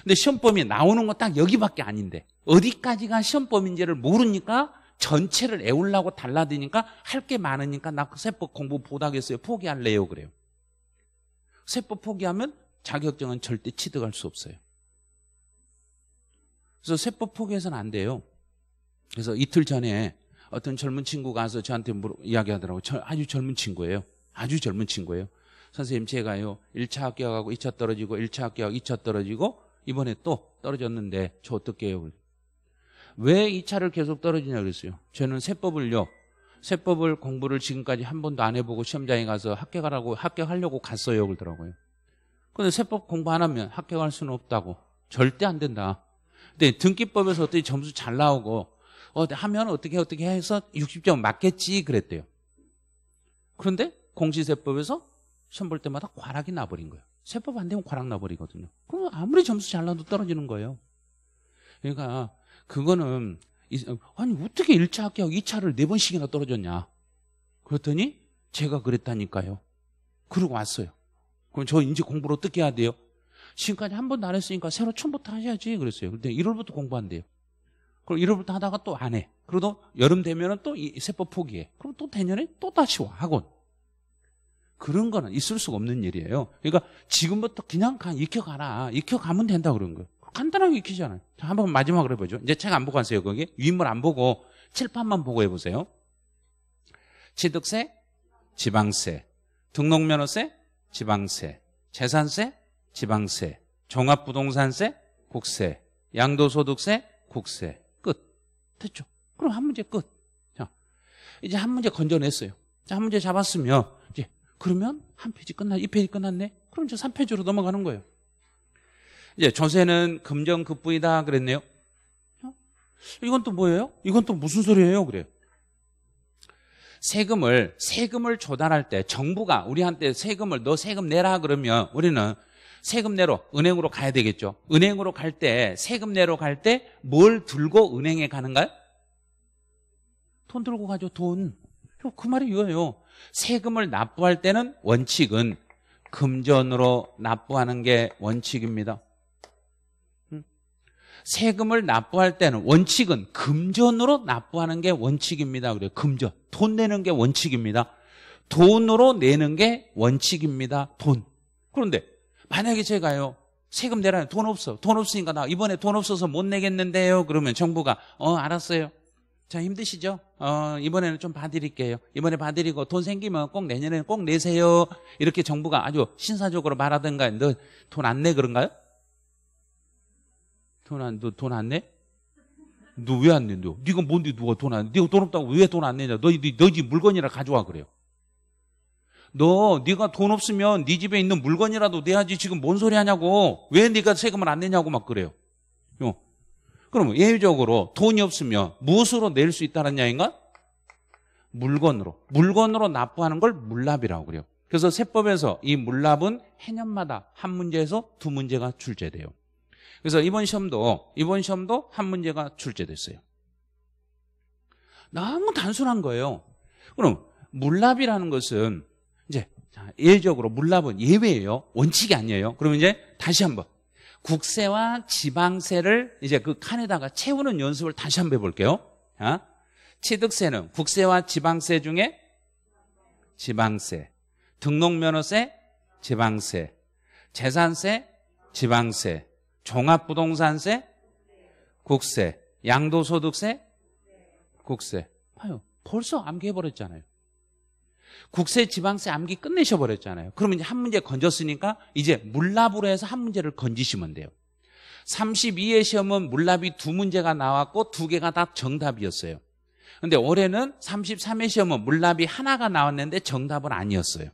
근데 시험범위 나오는 건 딱 여기밖에 아닌데 어디까지가 시험범위인지를 모르니까 전체를 애울라고 달라드니까 할 게 많으니까 나 그 세법 공부 보하겠어요 포기할래요. 그래요. 세법 포기하면 자격증은 절대 취득할 수 없어요. 그래서 세법 포기해서는 안 돼요. 그래서 이틀 전에 어떤 젊은 친구가 와서 저한테 물어, 이야기하더라고요. 저, 아주 젊은 친구예요. 아주 젊은 친구예요. 선생님 제가요. 1차 합격하고 2차 떨어지고 1차 합격하고 2차 떨어지고 이번에 또 떨어졌는데 저 어떻게 해요? 왜 이 차를 계속 떨어지냐 그랬어요. 저는 세법을요. 세법을 공부를 지금까지 한 번도 안 해보고 시험장에 가서 합격하라고 합격하려고 갔어요 그러더라고요. 근데 세법 공부 안 하면 합격할 수는 없다고. 절대 안 된다. 근데 등기법에서 어떻게 점수 잘 나오고 어, 하면 어떻게 어떻게 해서 60점 맞겠지 그랬대요. 그런데 공시세법에서 시험 볼 때마다 과락이 나버린 거예요. 세법 안 되면 과락 나버리거든요. 그럼 아무리 점수 잘 나도 떨어지는 거예요. 그러니까 그거는 아니 어떻게 1차 합격 2차를 4번씩이나 떨어졌냐. 그랬더니 제가 그랬다니까요. 그러고 왔어요. 그럼 저 이제 공부를 어떻게 해야 돼요? 지금까지 한 번도 안 했으니까 새로 처음부터 하셔야지 그랬어요. 근데 1월부터 공부한대요. 그럼 1월부터 하다가 또 안 해. 그러다 여름 되면은 또 세법 포기해. 그럼 또 내년에 또 다시 와 학원. 그런 거는 있을 수가 없는 일이에요. 그러니까 지금부터 그냥 간 익혀가라. 익혀가면 된다 그런 거예요. 간단하게 익히잖아요. 자, 한번 마지막으로 해보죠. 이제 책 안 보고 하세요, 거기. 위 윗물 안 보고 칠판만 보고 해보세요. 취득세, 지방세, 등록면허세, 지방세, 재산세, 지방세, 종합부동산세, 국세, 양도소득세, 국세. 끝. 됐죠? 그럼 한 문제 끝. 자, 이제 한 문제 건져냈어요. 자, 한 문제 잡았으면 그러면 한 페이지 끝나, 이 페이지 끝났네? 그럼 이제 3페이지로 넘어가는 거예요. 이제 전세는 금전급부이다 그랬네요. 어? 이건 또 뭐예요? 이건 또 무슨 소리예요? 그래요. 세금을 세금을 조달할 때 정부가 우리한테 세금을 너 세금 내라 그러면 우리는 세금 내러 은행으로 가야 되겠죠. 은행으로 갈 때 세금 내러 갈 때 뭘 들고 은행에 가는가요? 돈 들고 가죠. 돈. 그 말이 이거예요. 세금을 납부할 때는 원칙은 금전으로 납부하는 게 원칙입니다. 세금을 납부할 때는 원칙은 금전으로 납부하는 게 원칙입니다. 그래 금전. 돈 내는 게 원칙입니다. 돈으로 내는 게 원칙입니다. 돈. 그런데 만약에 제가요. 세금 내라돈 없어. 돈 없으니까 나 이번에 돈 없어서 못 내겠는데요. 그러면 정부가 어 알았어요. 자 힘드시죠? 어, 이번에는 좀 봐드릴게요. 이번에 봐드리고 돈 생기면 꼭 내년에는 꼭 내세요. 이렇게 정부가 아주 신사적으로 말하던가 돈안 내 그런가요? 돈안돈안 내? 너 왜 안 내? 너 네가 뭔데 누가 돈 안? 내? 네가 돈 없다고 왜 돈 안 내냐? 너희 너희 네 물건이라 가져와 그래요. 너 네가 돈 없으면 네 집에 있는 물건이라도 내야지 지금 뭔 소리 하냐고 왜 네가 세금을 안 내냐고 막 그래요. 그럼 예외적으로 돈이 없으면 무엇으로 낼 수 있다는 야인가? 물건으로. 물건으로 납부하는 걸 물납이라고 그래요. 그래서 세법에서 이 물납은 해년마다 한 문제에서 두 문제가 출제돼요. 그래서 이번 시험도 이번 시험도 한 문제가 출제됐어요. 너무 단순한 거예요. 그럼 물납이라는 것은 이제 예외적으로 물납은 예외예요. 원칙이 아니에요. 그러면 이제 다시 한번 국세와 지방세를 이제 그 칸에다가 채우는 연습을 다시 한번 해볼게요. 어? 취득세는 국세와 지방세 중에 지방세, 등록면허세, 지방세, 재산세, 지방세, 종합부동산세, 국세, 양도소득세, 국세. 봐요. 벌써 암기해버렸잖아요. 국세 지방세 암기 끝내셔 버렸잖아요. 그러면 이제 한 문제 건졌으니까 이제 물납으로 해서 한 문제를 건지시면 돼요. 32회 시험은 물납이 두 문제가 나왔고 두 개가 다 정답이었어요. 근데 올해는 33회 시험은 물납이 하나가 나왔는데 정답은 아니었어요.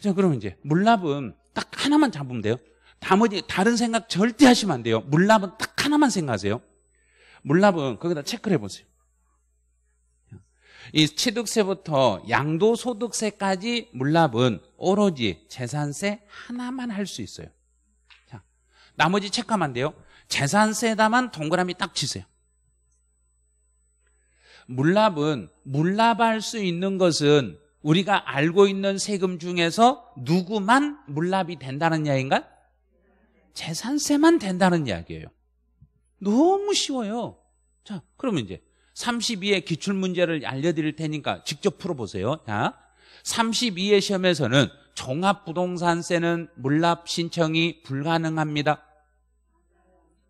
자, 그러면 이제 물납은 딱 하나만 잡으면 돼요. 나머지 다른 생각 절대 하시면 안 돼요. 물납은 딱 하나만 생각하세요. 물납은 거기다 체크를 해보세요. 이 취득세부터 양도소득세까지 물납은 오로지 재산세 하나만 할 수 있어요. 자, 나머지 체크하면 돼요. 재산세다만 에 동그라미 딱 치세요. 물납은 물납할 수 있는 것은 우리가 알고 있는 세금 중에서 누구만 물납이 된다는 이야기인가? 재산세만 된다는 이야기예요. 너무 쉬워요. 자, 그러면 이제 32의 기출문제를 알려드릴 테니까 직접 풀어보세요. 자, 32의 시험에서는 종합부동산세는 물납 신청이 불가능합니다.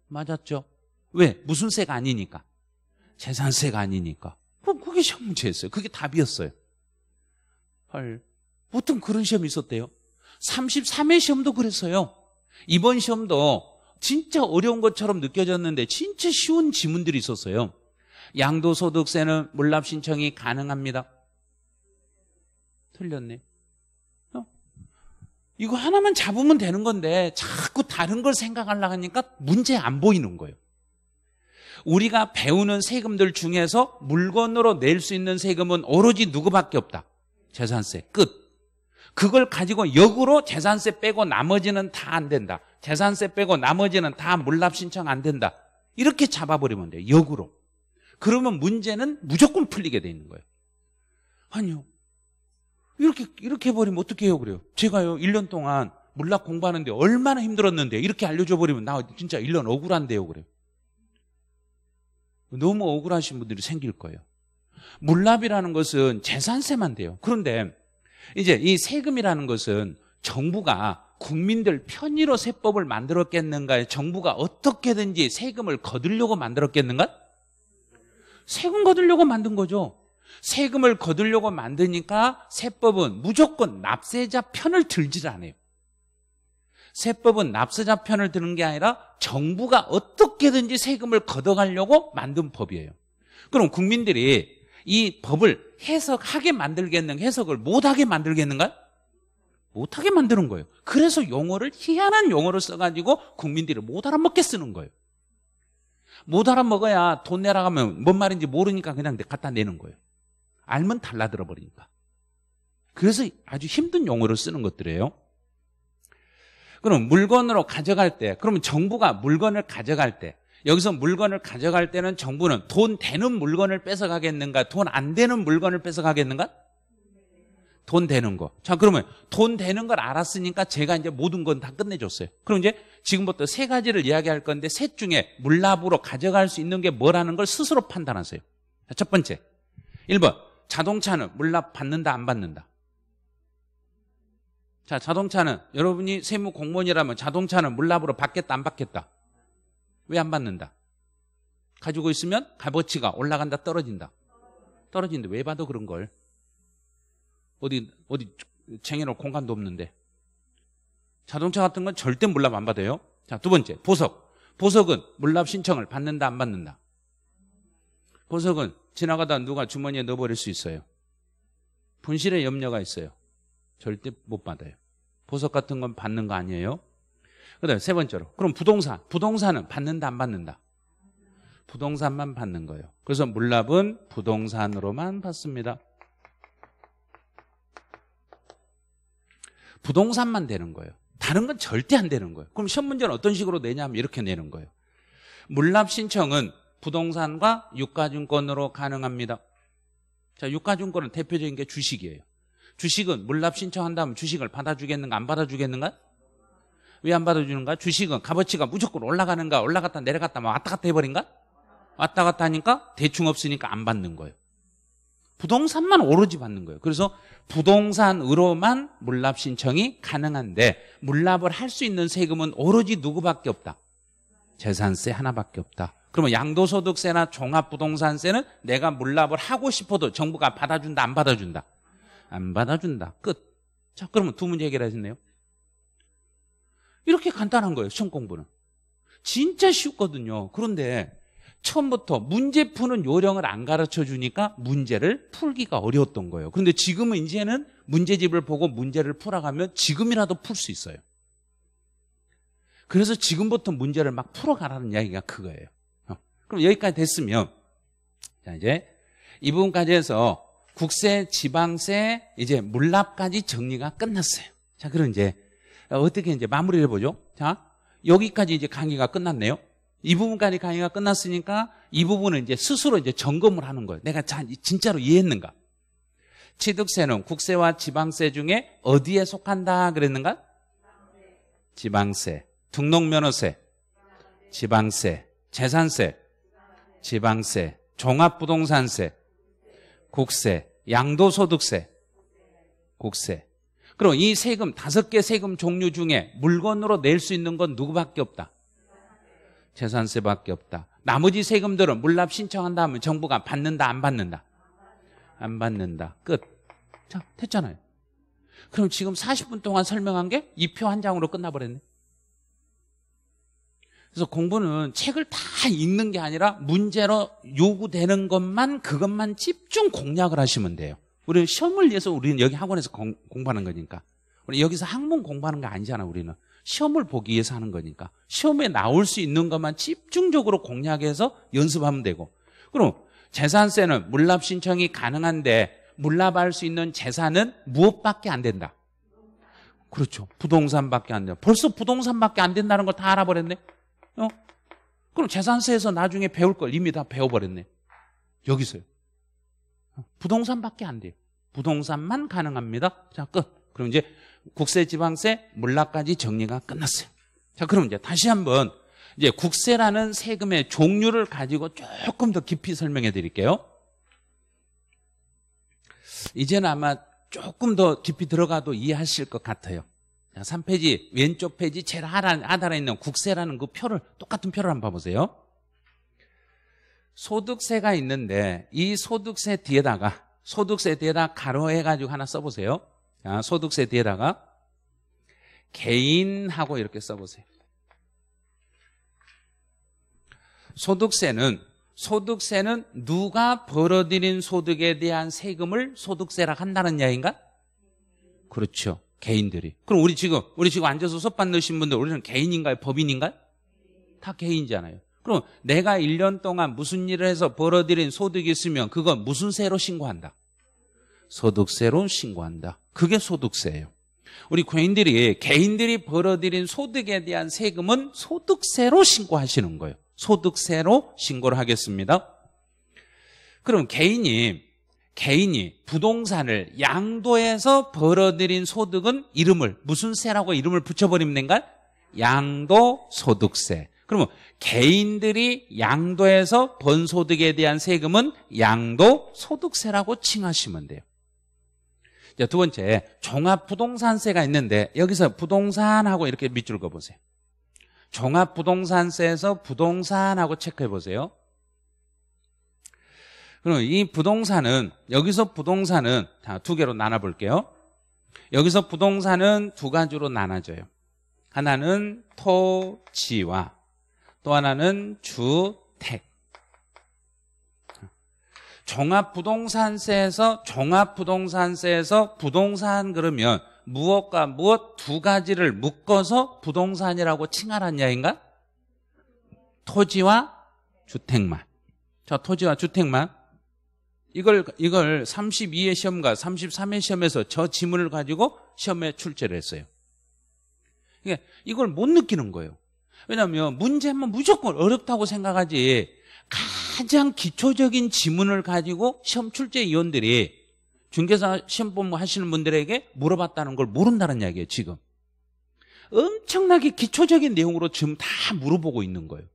맞았죠? 왜? 무슨 세가 아니니까. 재산세가 아니니까. 그럼 그게 시험 문제였어요. 그게 답이었어요. 헐. 보통 그런 시험이 있었대요. 33회 시험도 그랬어요. 이번 시험도 진짜 어려운 것처럼 느껴졌는데 진짜 쉬운 지문들이 있었어요. 양도소득세는 물납 신청이 가능합니다. 틀렸네. 어? 이거 하나만 잡으면 되는 건데 자꾸 다른 걸 생각하려고 하니까 문제 안 보이는 거예요. 우리가 배우는 세금들 중에서 물건으로 낼 수 있는 세금은 오로지 누구밖에 없다. 재산세. 끝. 그걸 가지고 역으로 재산세 빼고 나머지는 다 안 된다. 재산세 빼고 나머지는 다 물납 신청 안 된다. 이렇게 잡아버리면 돼요. 역으로. 그러면 문제는 무조건 풀리게 돼 있는 거예요. 아니요. 이렇게, 이렇게 해버리면 어떻게 해요, 그래요? 제가요, 1년 동안 물락 공부하는데 얼마나 힘들었는데 이렇게 알려줘 버리면 나 진짜 1년 억울한데요, 그래요. 너무 억울하신 분들이 생길 거예요. 물납이라는 것은 재산세만 돼요. 그런데 이제 이 세금이라는 것은 정부가 국민들 편의로 세법을 만들었겠는가? 정부가 어떻게든지 세금을 거두려고 만들었겠는가? 세금 거두려고 만든 거죠. 세금을 거두려고 만드니까 세법은 무조건 납세자 편을 들질 않아요. 세법은 납세자 편을 드는 게 아니라 정부가 어떻게든지 세금을 걷어가려고 만든 법이에요. 그럼 국민들이 이 법을 해석하게 만들겠는 가 해석을 못하게 만들겠는가 못하게 만드는 거예요. 그래서 용어를 희한한 용어를 써가지고 국민들이 못 알아먹게 쓰는 거예요. 못 알아먹어야 돈 내라 하면 뭔 말인지 모르니까 그냥 갖다 내는 거예요. 알면 달라들어 버리니까. 그래서 아주 힘든 용어를 쓰는 것들이에요. 그럼 물건으로 가져갈 때, 그러면 정부가 물건을 가져갈 때, 여기서 물건을 가져갈 때는 정부는 돈 되는 물건을 뺏어가겠는가, 돈 안 되는 물건을 뺏어가겠는가? 돈 되는 거. 자, 그러면 돈 되는 걸 알았으니까 제가 이제 모든 건 다 끝내줬어요. 그럼 이제 지금부터 세 가지를 이야기할 건데 셋 중에 물납으로 가져갈 수 있는 게 뭐라는 걸 스스로 판단하세요. 자, 첫 번째. 1번. 자동차는 물납 받는다, 안 받는다? 자, 자동차는 여러분이 세무 공무원이라면 자동차는 물납으로 받겠다, 안 받겠다? 왜 안 받는다? 가지고 있으면 값어치가 올라간다, 떨어진다. 떨어진다. 왜 봐도 그런 걸. 어디 어디 쟁여놓을 공간도 없는데 자동차 같은 건 절대 물납 안 받아요. 자두 번째 보석 보석은 물납 신청을 받는다 안 받는다. 보석은 지나가다 누가 주머니에 넣어버릴 수 있어요. 분실의 염려가 있어요. 절대 못 받아요. 보석 같은 건 받는 거 아니에요. 그다음 세 번째로 그럼 부동산 부동산은 받는다 안 받는다. 부동산만 받는 거예요. 그래서 물납은 부동산으로만 받습니다. 부동산만 되는 거예요. 다른 건 절대 안 되는 거예요. 그럼 시험 문제는 어떤 식으로 내냐면 이렇게 내는 거예요. 물납 신청은 부동산과 유가증권으로 가능합니다. 자, 유가증권은 대표적인 게 주식이에요. 주식은 물납 신청한다면 주식을 받아주겠는가 안 받아주겠는가? 왜 안 받아주는가? 주식은 값어치가 무조건 올라가는가 올라갔다 내려갔다 왔다 갔다 해버린가? 왔다 갔다 하니까 대충 없으니까 안 받는 거예요. 부동산만 오로지 받는 거예요. 그래서 부동산으로만 물납 신청이 가능한데 물납을 할 수 있는 세금은 오로지 누구밖에 없다. 재산세 하나밖에 없다. 그러면 양도소득세나 종합부동산세는 내가 물납을 하고 싶어도 정부가 받아준다 안 받아준다. 안 받아준다. 끝. 자 그러면 두 문제 해결하셨네요. 이렇게 간단한 거예요. 시험 공부는. 진짜 쉽거든요. 그런데 처음부터 문제 푸는 요령을 안 가르쳐 주니까 문제를 풀기가 어려웠던 거예요. 그런데 지금은 이제는 문제집을 보고 문제를 풀어가면 지금이라도 풀 수 있어요. 그래서 지금부터 문제를 막 풀어가라는 이야기가 그거예요. 어. 그럼 여기까지 됐으면 자 이제 이 부분까지 해서 국세, 지방세, 이제 물납까지 정리가 끝났어요. 자 그럼 이제 어떻게 이제 마무리를 해보죠. 자 여기까지 이제 강의가 끝났네요. 이 부분까지 강의가 끝났으니까 이 부분은 이제 스스로 이제 점검을 하는 거예요. 내가 진짜로 이해했는가? 취득세는 국세와 지방세 중에 어디에 속한다 그랬는가? 지방세. 등록면허세. 지방세. 재산세. 지방세. 종합부동산세. 국세. 양도소득세. 국세. 그럼 이 세금, 다섯 개 세금 종류 중에 물건으로 낼 수 있는 건 누구밖에 없다. 재산세밖에 없다. 나머지 세금들은 물납 신청한다 하면 정부가 받는다 안 받는다? 안 받는다. 끝. 자, 됐잖아요. 그럼 지금 40분 동안 설명한 게 이 표 한 장으로 끝나버렸네. 그래서 공부는 책을 다 읽는 게 아니라 문제로 요구되는 것만 그것만 집중 공략을 하시면 돼요. 우리 시험을 위해서 우리는 여기 학원에서 공, 부하는 거니까. 우리 여기서 학문 공부하는 거 아니잖아, 우리는. 시험을 보기 위해서 하는 거니까 시험에 나올 수 있는 것만 집중적으로 공략해서 연습하면 되고 그럼 재산세는 물납 신청이 가능한데 물납할 수 있는 재산은 무엇밖에 안 된다. 그렇죠. 부동산밖에 안 돼. 다 벌써 부동산밖에 안 된다는 걸 다 알아버렸네. 어? 그럼 재산세에서 나중에 배울 걸 이미 다 배워버렸네. 여기서요. 부동산밖에 안 돼요. 부동산만 가능합니다. 자, 끝. 그럼 이제 국세지방세, 물라까지 정리가 끝났어요. 자, 그럼 이제 다시 한번 이제 국세라는 세금의 종류를 가지고 조금 더 깊이 설명해 드릴게요. 이제는 아마 조금 더 깊이 들어가도 이해하실 것 같아요. 3페이지 왼쪽 페이지 제일 하단에 있는 국세라는 그 표를 똑같은 표를 한번 봐보세요. 소득세가 있는데 이 소득세 뒤에다가 소득세 뒤에다 가로해가지고 하나 써보세요. 자, 아, 소득세 뒤에다가 개인하고 이렇게 써보세요. 소득세는 소득세는 누가 벌어들인 소득에 대한 세금을 소득세라 한다는 이야기인가? 그렇죠. 개인들이. 그럼 우리 지금 우리 지금 앉아서 수업받 으신 분들 우리는 개인인가요? 법인인가요? 다 개인이잖아요. 그럼 내가 1년 동안 무슨 일을 해서 벌어들인 소득이 있으면 그건 무슨 세로 신고한다? 소득세로 신고한다. 그게 소득세예요. 우리 개인들이 개인들이 벌어들인 소득에 대한 세금은 소득세로 신고하시는 거예요. 소득세로 신고를 하겠습니다. 그럼 개인이 개인이 부동산을 양도해서 벌어들인 소득은 이름을 무슨 세라고 이름을 붙여버리면 된가? 양도소득세. 그러면 개인들이 양도해서 번 소득에 대한 세금은 양도소득세라고 칭하시면 돼요. 자, 두 번째, 종합부동산세가 있는데 여기서 부동산하고 이렇게 밑줄 그어보세요. 종합부동산세에서 부동산하고 체크해보세요. 그럼 이 부동산은 여기서 부동산은 다 두 개로 나눠볼게요. 여기서 부동산은 두 가지로 나눠져요. 하나는 토지와 또 하나는 주택. 종합부동산세에서 종합부동산세에서 부동산 그러면 무엇과 무엇 두 가지를 묶어서 부동산이라고 칭하란 야인가? 토지와 주택만. 자, 토지와 주택만. 이걸 이걸 32회 시험과 33회 시험에서 저 지문을 가지고 시험에 출제를 했어요. 이걸 못 느끼는 거예요. 왜냐하면 문제만 무조건 어렵다고 생각하지 가장 기초적인 지문을 가지고 시험 출제 위원들이 중개사 시험 본부 하시는 분들에게 물어봤다는 걸 모른다는 이야기예요, 지금. 엄청나게 기초적인 내용으로 지금 다 물어보고 있는 거예요.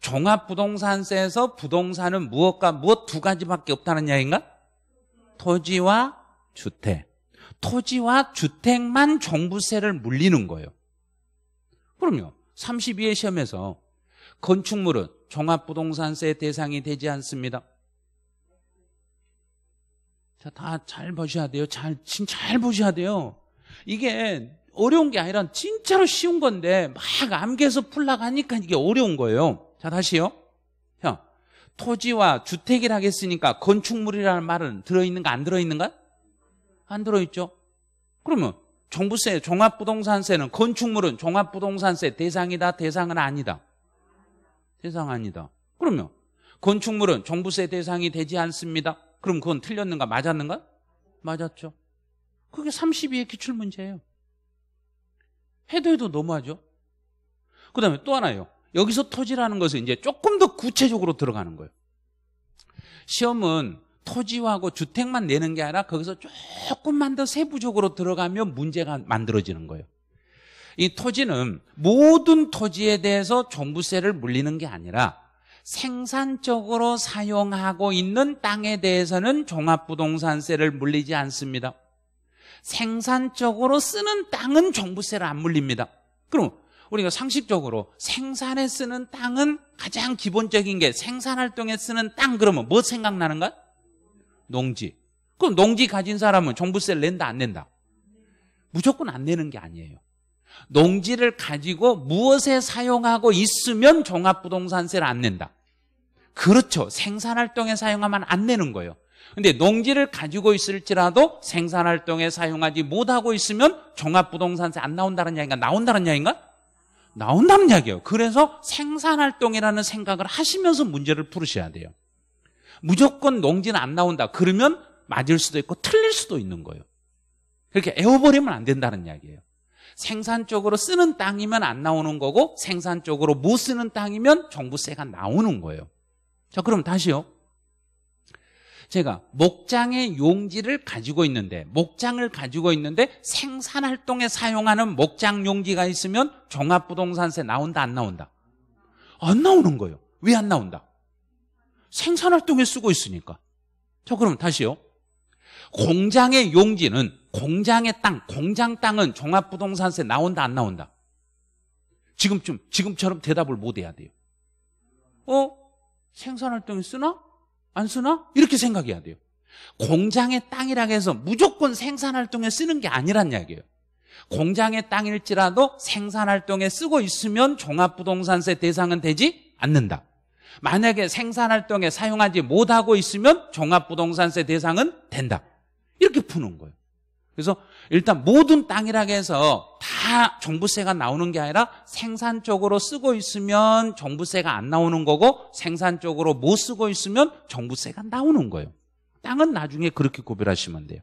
종합부동산세에서 부동산은 무엇과 무엇 두 가지밖에 없다는 이야기인가? 토지와 주택. 토지와 주택만 종부세를 물리는 거예요. 그럼요. 32회 시험에서 건축물은 종합부동산세 대상이 되지 않습니다. 자, 다 잘 보셔야 돼요. 잘, 진잘 보셔야 돼요. 이게 어려운 게 아니라 진짜로 쉬운 건데 막 암기해서 풀라가니까 이게 어려운 거예요. 자, 다시요. 형, 토지와 주택이라 하겠으니까 건축물이라는 말은 들어있는가 안 들어있는가? 안 들어있죠. 그러면 종부세, 종합부동산세는 건축물은 종합부동산세 대상이다, 대상은 아니다. 대상 아니다. 그러면 건축물은 종부세 대상이 되지 않습니다. 그럼 그건 틀렸는가 맞았는가? 맞았죠. 그게 32의 기출문제예요. 해도 해도 너무하죠. 그 다음에 또 하나요. 여기서 토지라는 것은 이제 조금 더 구체적으로 들어가는 거예요. 시험은 토지하고 주택만 내는 게 아니라 거기서 조금만 더 세부적으로 들어가면 문제가 만들어지는 거예요. 이 토지는 모든 토지에 대해서 종부세를 물리는 게 아니라 생산적으로 사용하고 있는 땅에 대해서는 종합부동산세를 물리지 않습니다. 생산적으로 쓰는 땅은 종부세를 안 물립니다. 그럼 우리가 상식적으로 생산에 쓰는 땅은 가장 기본적인 게 생산활동에 쓰는 땅 그러면 뭐 생각나는가? 농지. 그럼 농지 가진 사람은 종부세를 낸다 안 낸다? 무조건 안 내는 게 아니에요. 농지를 가지고 무엇에 사용하고 있으면 종합부동산세를 안 낸다. 그렇죠. 생산활동에 사용하면 안 내는 거예요. 근데 농지를 가지고 있을지라도 생산활동에 사용하지 못하고 있으면 종합부동산세 안 나온다는 이야기가 나온다는 이야기인가? 나온다는 이야기예요. 그래서 생산활동이라는 생각을 하시면서 문제를 풀으셔야 돼요. 무조건 농지는 안 나온다. 그러면 맞을 수도 있고 틀릴 수도 있는 거예요. 그렇게 애워버리면 안 된다는 이야기예요. 생산 쪽으로 쓰는 땅이면 안 나오는 거고 생산 쪽으로 못 쓰는 땅이면 종부세가 나오는 거예요. 자, 그럼 다시요. 제가 목장의 용지를 가지고 있는데 목장을 가지고 있는데 생산 활동에 사용하는 목장 용지가 있으면 종합부동산세 나온다 안 나온다? 안 나오는 거예요. 왜 안 나온다? 생산 활동에 쓰고 있으니까. 자, 그럼 다시요. 공장의 용지는 공장의 땅, 공장 땅은 종합부동산세 나온다 안 나온다? 지금쯤 지금처럼 대답을 못 해야 돼요. 어? 생산활동에 쓰나? 안 쓰나? 이렇게 생각해야 돼요. 공장의 땅이라 해서 무조건 생산활동에 쓰는 게 아니란 이야기예요. 공장의 땅일지라도 생산활동에 쓰고 있으면 종합부동산세 대상은 되지 않는다. 만약에 생산활동에 사용하지 못하고 있으면 종합부동산세 대상은 된다. 이렇게 푸는 거예요. 그래서 일단 모든 땅이라고 해서 다 종부세가 나오는 게 아니라 생산 쪽으로 쓰고 있으면 종부세가 안 나오는 거고 생산 쪽으로 못 쓰고 있으면 종부세가 나오는 거예요. 땅은 나중에 그렇게 구별하시면 돼요.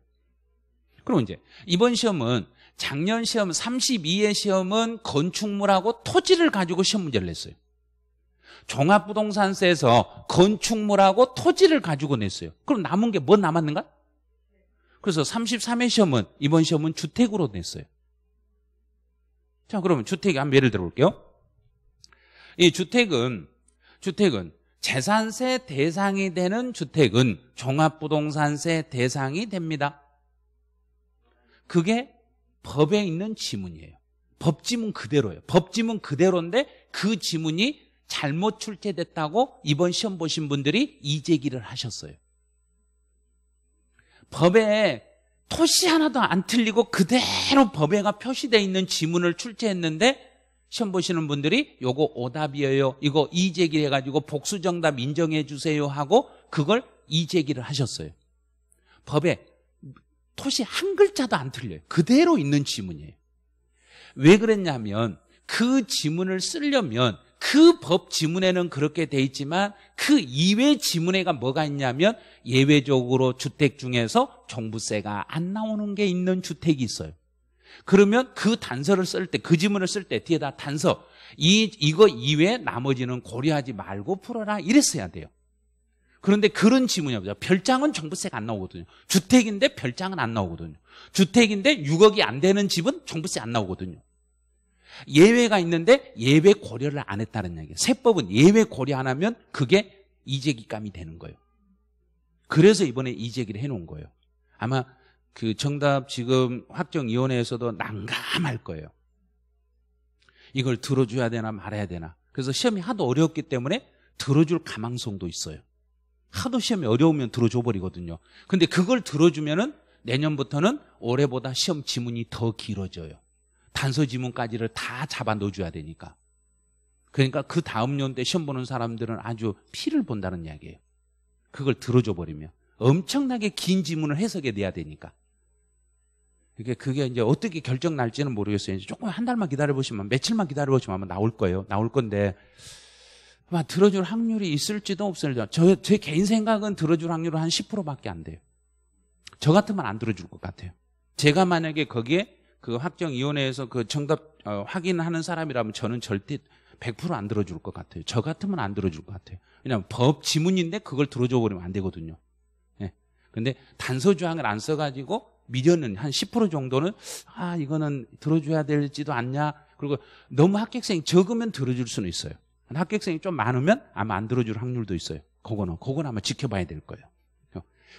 그럼 이제 이번 시험은 작년 시험 3 2회 시험은 건축물하고 토지를 가지고 시험 문제를 냈어요. 종합부동산세에서 건축물하고 토지를 가지고 냈어요. 그럼 남은 게 뭐 남았는가? 그래서 33회 시험은 이번 시험은 주택으로 냈어요. 자, 그러면 주택에한번 예를 들어볼게요. 이 주택은 주택은 재산세 대상이 되는 주택은 종합부동산세 대상이 됩니다. 그게 법에 있는 지문이에요. 법 지문 그대로예요. 법 지문 그대로인데 그 지문이 잘못 출제됐다고 이번 시험 보신 분들이 이제기를 하셨어요. 법에 토시 하나도 안 틀리고 그대로 법에가 표시되어 있는 지문을 출제했는데 시험 보시는 분들이 요거 오답이에요. 이거 이제기 해가지고 복수정답 인정해 주세요 하고 그걸 이제기를 하셨어요. 법에 토시 한 글자도 안 틀려요. 그대로 있는 지문이에요. 왜 그랬냐면 그 지문을 쓰려면 그법 지문에는 그렇게 돼 있지만 그 이외 지문에가 뭐가 있냐면 예외적으로 주택 중에서 종부세가 안 나오는 게 있는 주택이 있어요. 그러면 그 단서를 쓸 때, 그 지문을 쓸 때 뒤에다 단서, 이, 이거 이외 나머지는 고려하지 말고 풀어라. 이랬어야 돼요. 그런데 그런 지문이 없죠. 별장은 종부세가 안 나오거든요. 주택인데 별장은 안 나오거든요. 주택인데 6억이 안 되는 집은 종부세 안 나오거든요. 예외가 있는데 예외 고려를 안 했다는 얘기예요. 세법은 예외 고려 안 하면 그게 이재기감이 되는 거예요. 그래서 이번에 이재기를 해놓은 거예요. 아마 그 정답 지금 확정위원회에서도 난감할 거예요. 이걸 들어줘야 되나 말아야 되나. 그래서 시험이 하도 어려웠기 때문에 들어줄 가망성도 있어요. 하도 시험이 어려우면 들어줘 버리거든요. 근데 그걸 들어주면은 내년부터는 올해보다 시험 지문이 더 길어져요. 단서 지문까지를 다 잡아 넣어줘야 되니까. 그러니까 그 다음 연대 시험 보는 사람들은 아주 피를 본다는 이야기예요. 그걸 들어줘 버리면 엄청나게 긴 지문을 해석해 내야 되니까. 그게 그게 이제 어떻게 결정 날지는 모르겠어요. 이제 조금 한 달만 기다려 보시면 며칠만 기다려 보시면 아마 나올 거예요. 나올 건데 아마 들어줄 확률이 있을지도 없을지도 저제 개인 생각은 들어줄 확률은 한 10%밖에 안 돼요. 저 같으면 안 들어줄 것 같아요. 제가 만약에 거기에 그 확정위원회에서 그 정답 어, 확인하는 사람이라면 저는 절대 100%안 들어줄 것 같아요. 저 같으면 안 들어줄 것 같아요. 왜냐하면 법 지문인데 그걸 들어줘 버리면 안 되거든요. 예. 근데 단서 조항을 안 써가지고 미련은 한 10% 정도는 아 이거는 들어줘야 될지도 않냐. 그리고 너무 합격생이 적으면 들어줄 수는 있어요. 합격생이 좀 많으면 아마 안 들어줄 확률도 있어요. 그거는 그건 아마 지켜봐야 될 거예요.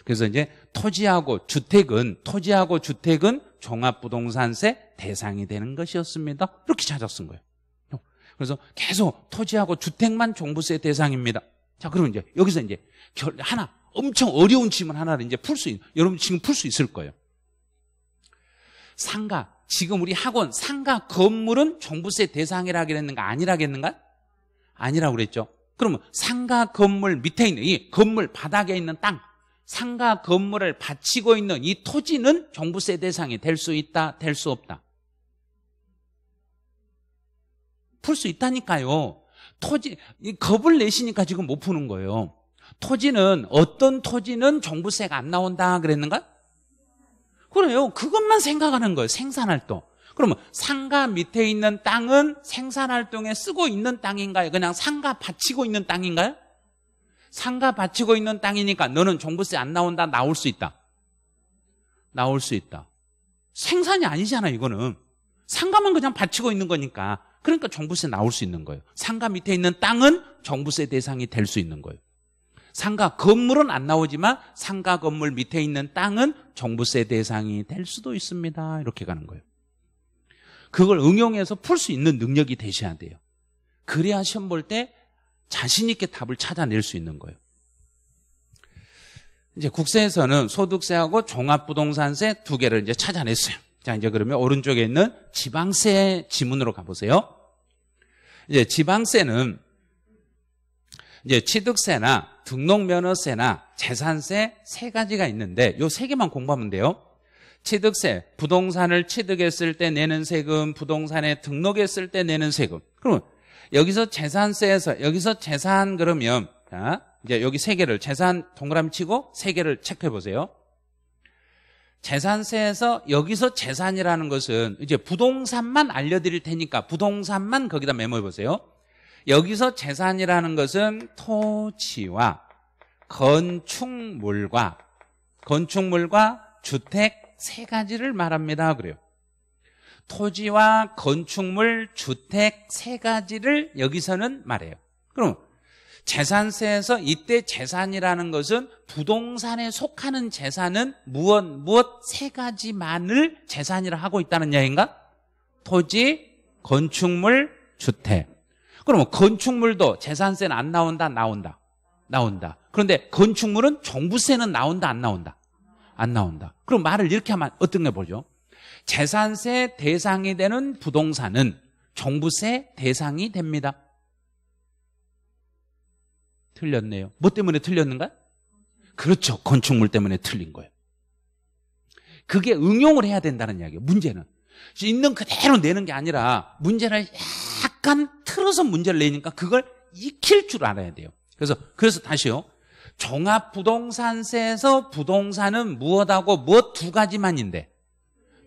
그래서 이제 토지하고 주택은 토지하고 주택은 종합부동산세 대상이 되는 것이었습니다. 이렇게 찾아 쓴 거예요. 그래서 계속 토지하고 주택만 종부세 대상입니다. 자, 그러면 이제 여기서 이제 결, 하나 엄청 어려운 질문 하나를 이제 풀수있 여러분 지금 풀 수 있을 거예요. 상가 지금 우리 학원 상가 건물은 종부세 대상이라 그랬는가 아니라 그랬는가? 아니라고 그랬죠. 그러면 상가 건물 밑에 있는 이 건물 바닥에 있는 땅 상가 건물을 바치고 있는 이 토지는 종부세 대상이 될 수 있다, 될 수 없다. 풀 수 있다니까요. 토지, 겁을 내시니까 지금 못 푸는 거예요. 토지는, 어떤 토지는 종부세가 안 나온다 그랬는가? 그래요. 그것만 생각하는 거예요. 생산활동. 그러면 상가 밑에 있는 땅은 생산활동에 쓰고 있는 땅인가요? 그냥 상가 바치고 있는 땅인가요? 상가 바치고 있는 땅이니까 너는 종부세 안 나온다 나올 수 있다 나올 수 있다 생산이 아니잖아 이거는 상가만 그냥 바치고 있는 거니까 그러니까 종부세 나올 수 있는 거예요 상가 밑에 있는 땅은 종부세 대상이 될 수 있는 거예요 상가 건물은 안 나오지만 상가 건물 밑에 있는 땅은 종부세 대상이 될 수도 있습니다 이렇게 가는 거예요 그걸 응용해서 풀 수 있는 능력이 되셔야 돼요 그래야 시험 볼때 자신 있게 답을 찾아낼 수 있는 거예요. 이제 국세에서는 소득세하고 종합부동산세 두 개를 이제 찾아냈어요. 자, 이제 그러면 오른쪽에 있는 지방세 지문으로 가보세요. 이제 지방세는 이제 취득세나 등록면허세나 재산세 세 가지가 있는데 요 세 개만 공부하면 돼요. 취득세, 부동산을 취득했을 때 내는 세금, 부동산에 등록했을 때 내는 세금. 그러면 여기서 재산세에서 여기서 재산 그러면 자, 이제 여기 세 개를 재산 동그라미 치고 세 개를 체크해 보세요. 재산세에서 여기서 재산이라는 것은 이제 부동산만 알려드릴 테니까 부동산만 거기다 메모해 보세요. 여기서 재산이라는 것은 토지와 건축물과 건축물과 주택 세 가지를 말합니다. 그래요. 토지와 건축물, 주택 세 가지를 여기서는 말해요. 그럼 재산세에서 이때 재산이라는 것은 부동산에 속하는 재산은 무엇, 무엇 세 가지만을 재산이라 하고 있다는 이야기인가 토지, 건축물, 주택. 그러면 건축물도 재산세는 안 나온다, 나온다, 나온다. 그런데 건축물은 종부세는 나온다, 안 나온다, 안 나온다. 그럼 말을 이렇게 하면 어떤 게 보죠? 재산세 대상이 되는 부동산은 종부세 대상이 됩니다. 틀렸네요. 뭐 때문에 틀렸는가 그렇죠. 건축물 때문에 틀린 거예요. 그게 응용을 해야 된다는 이야기예요. 문제는. 있는 그대로 내는 게 아니라 문제를 약간 틀어서 문제를 내니까 그걸 익힐 줄 알아야 돼요. 그래서 그래서 다시요. 종합부동산세에서 부동산은 무엇하고 무엇 뭐 두 가지만인데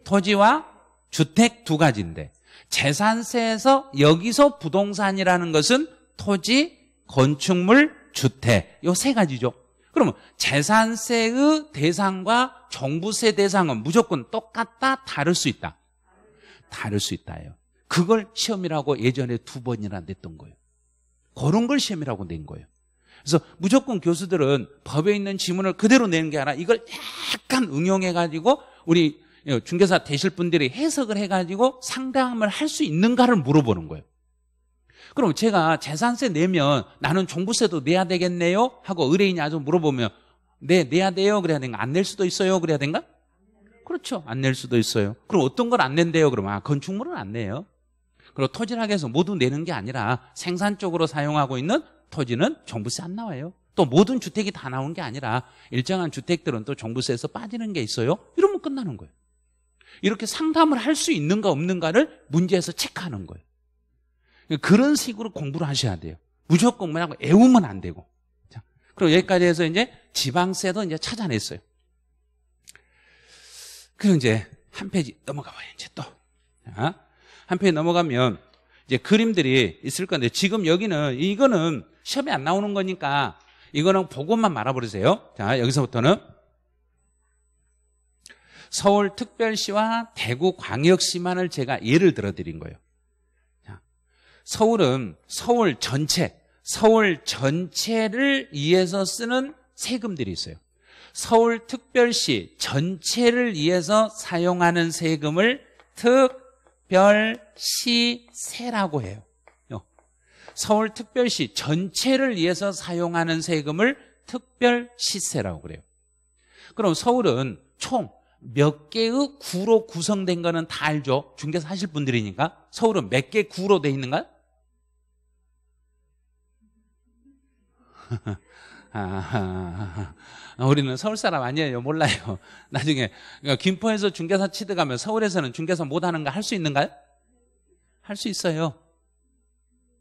토지와 주택 두 가지인데 재산세에서 여기서 부동산이라는 것은 토지, 건축물, 주택 요 세 가지죠. 그러면 재산세의 대상과 정부세 대상은 무조건 똑같다, 다를 수 있다. 다를 수 있다예요. 그걸 시험이라고 예전에 두 번이나 냈던 거예요. 그런 걸 시험이라고 낸 거예요. 그래서 무조건 교수들은 법에 있는 지문을 그대로 내는 게 아니라 이걸 약간 응용해가지고 우리 예, 중개사 되실 분들이 해석을 해가지고 상담을 할 수 있는가를 물어보는 거예요. 그럼 제가 재산세 내면 나는 종부세도 내야 되겠네요? 하고 의뢰인이 아주 물어보면 네, 내야 돼요. 그래야 되는가안 낼 수도 있어요. 그래야 된가? 그렇죠. 안 낼 수도 있어요. 그럼 어떤 걸 안 낸대요? 그러면 아, 건축물은 안 내요. 그리고 토지락해서 모두 내는 게 아니라 생산 적으로 사용하고 있는 토지는 종부세 안 나와요. 또 모든 주택이 다 나온 게 아니라 일정한 주택들은 또 종부세에서 빠지는 게 있어요. 이러면 끝나는 거예요. 이렇게 상담을 할 수 있는가 없는가를 문제에서 체크하는 거예요. 그러니까 그런 식으로 공부를 하셔야 돼요. 무조건 뭐냐고 애우면 안 되고. 자, 그리고 여기까지 해서 이제 지방세도 이제 찾아냈어요. 그리고 이제 한 페이지 넘어가 봐요, 이제 또. 자, 한 페이지 넘어가면 이제 그림들이 있을 건데 지금 여기는 이거는 시험에 안 나오는 거니까 이거는 보고만 말아버리세요. 자, 여기서부터는 서울특별시와 대구광역시만을 제가 예를 들어 드린 거예요. 서울은 서울 전체, 서울 전체를 위해서 쓰는 세금들이 있어요. 서울특별시 전체를 위해서 사용하는 세금을 특별시세라고 해요. 서울특별시 전체를 위해서 사용하는 세금을 특별시세라고 그래요. 그럼 서울은 총몇 개의 구로 구성된 거는 다 알죠. 중개사 하실 분들이니까. 서울은 몇 개 구로 돼 있는가요? 아, 우리는 서울 사람 아니에요. 몰라요. 나중에 그러니까 김포에서 중개사 취득하면 서울에서는 중개사 못하는 거 할 수 있는가요? 할 수 있어요.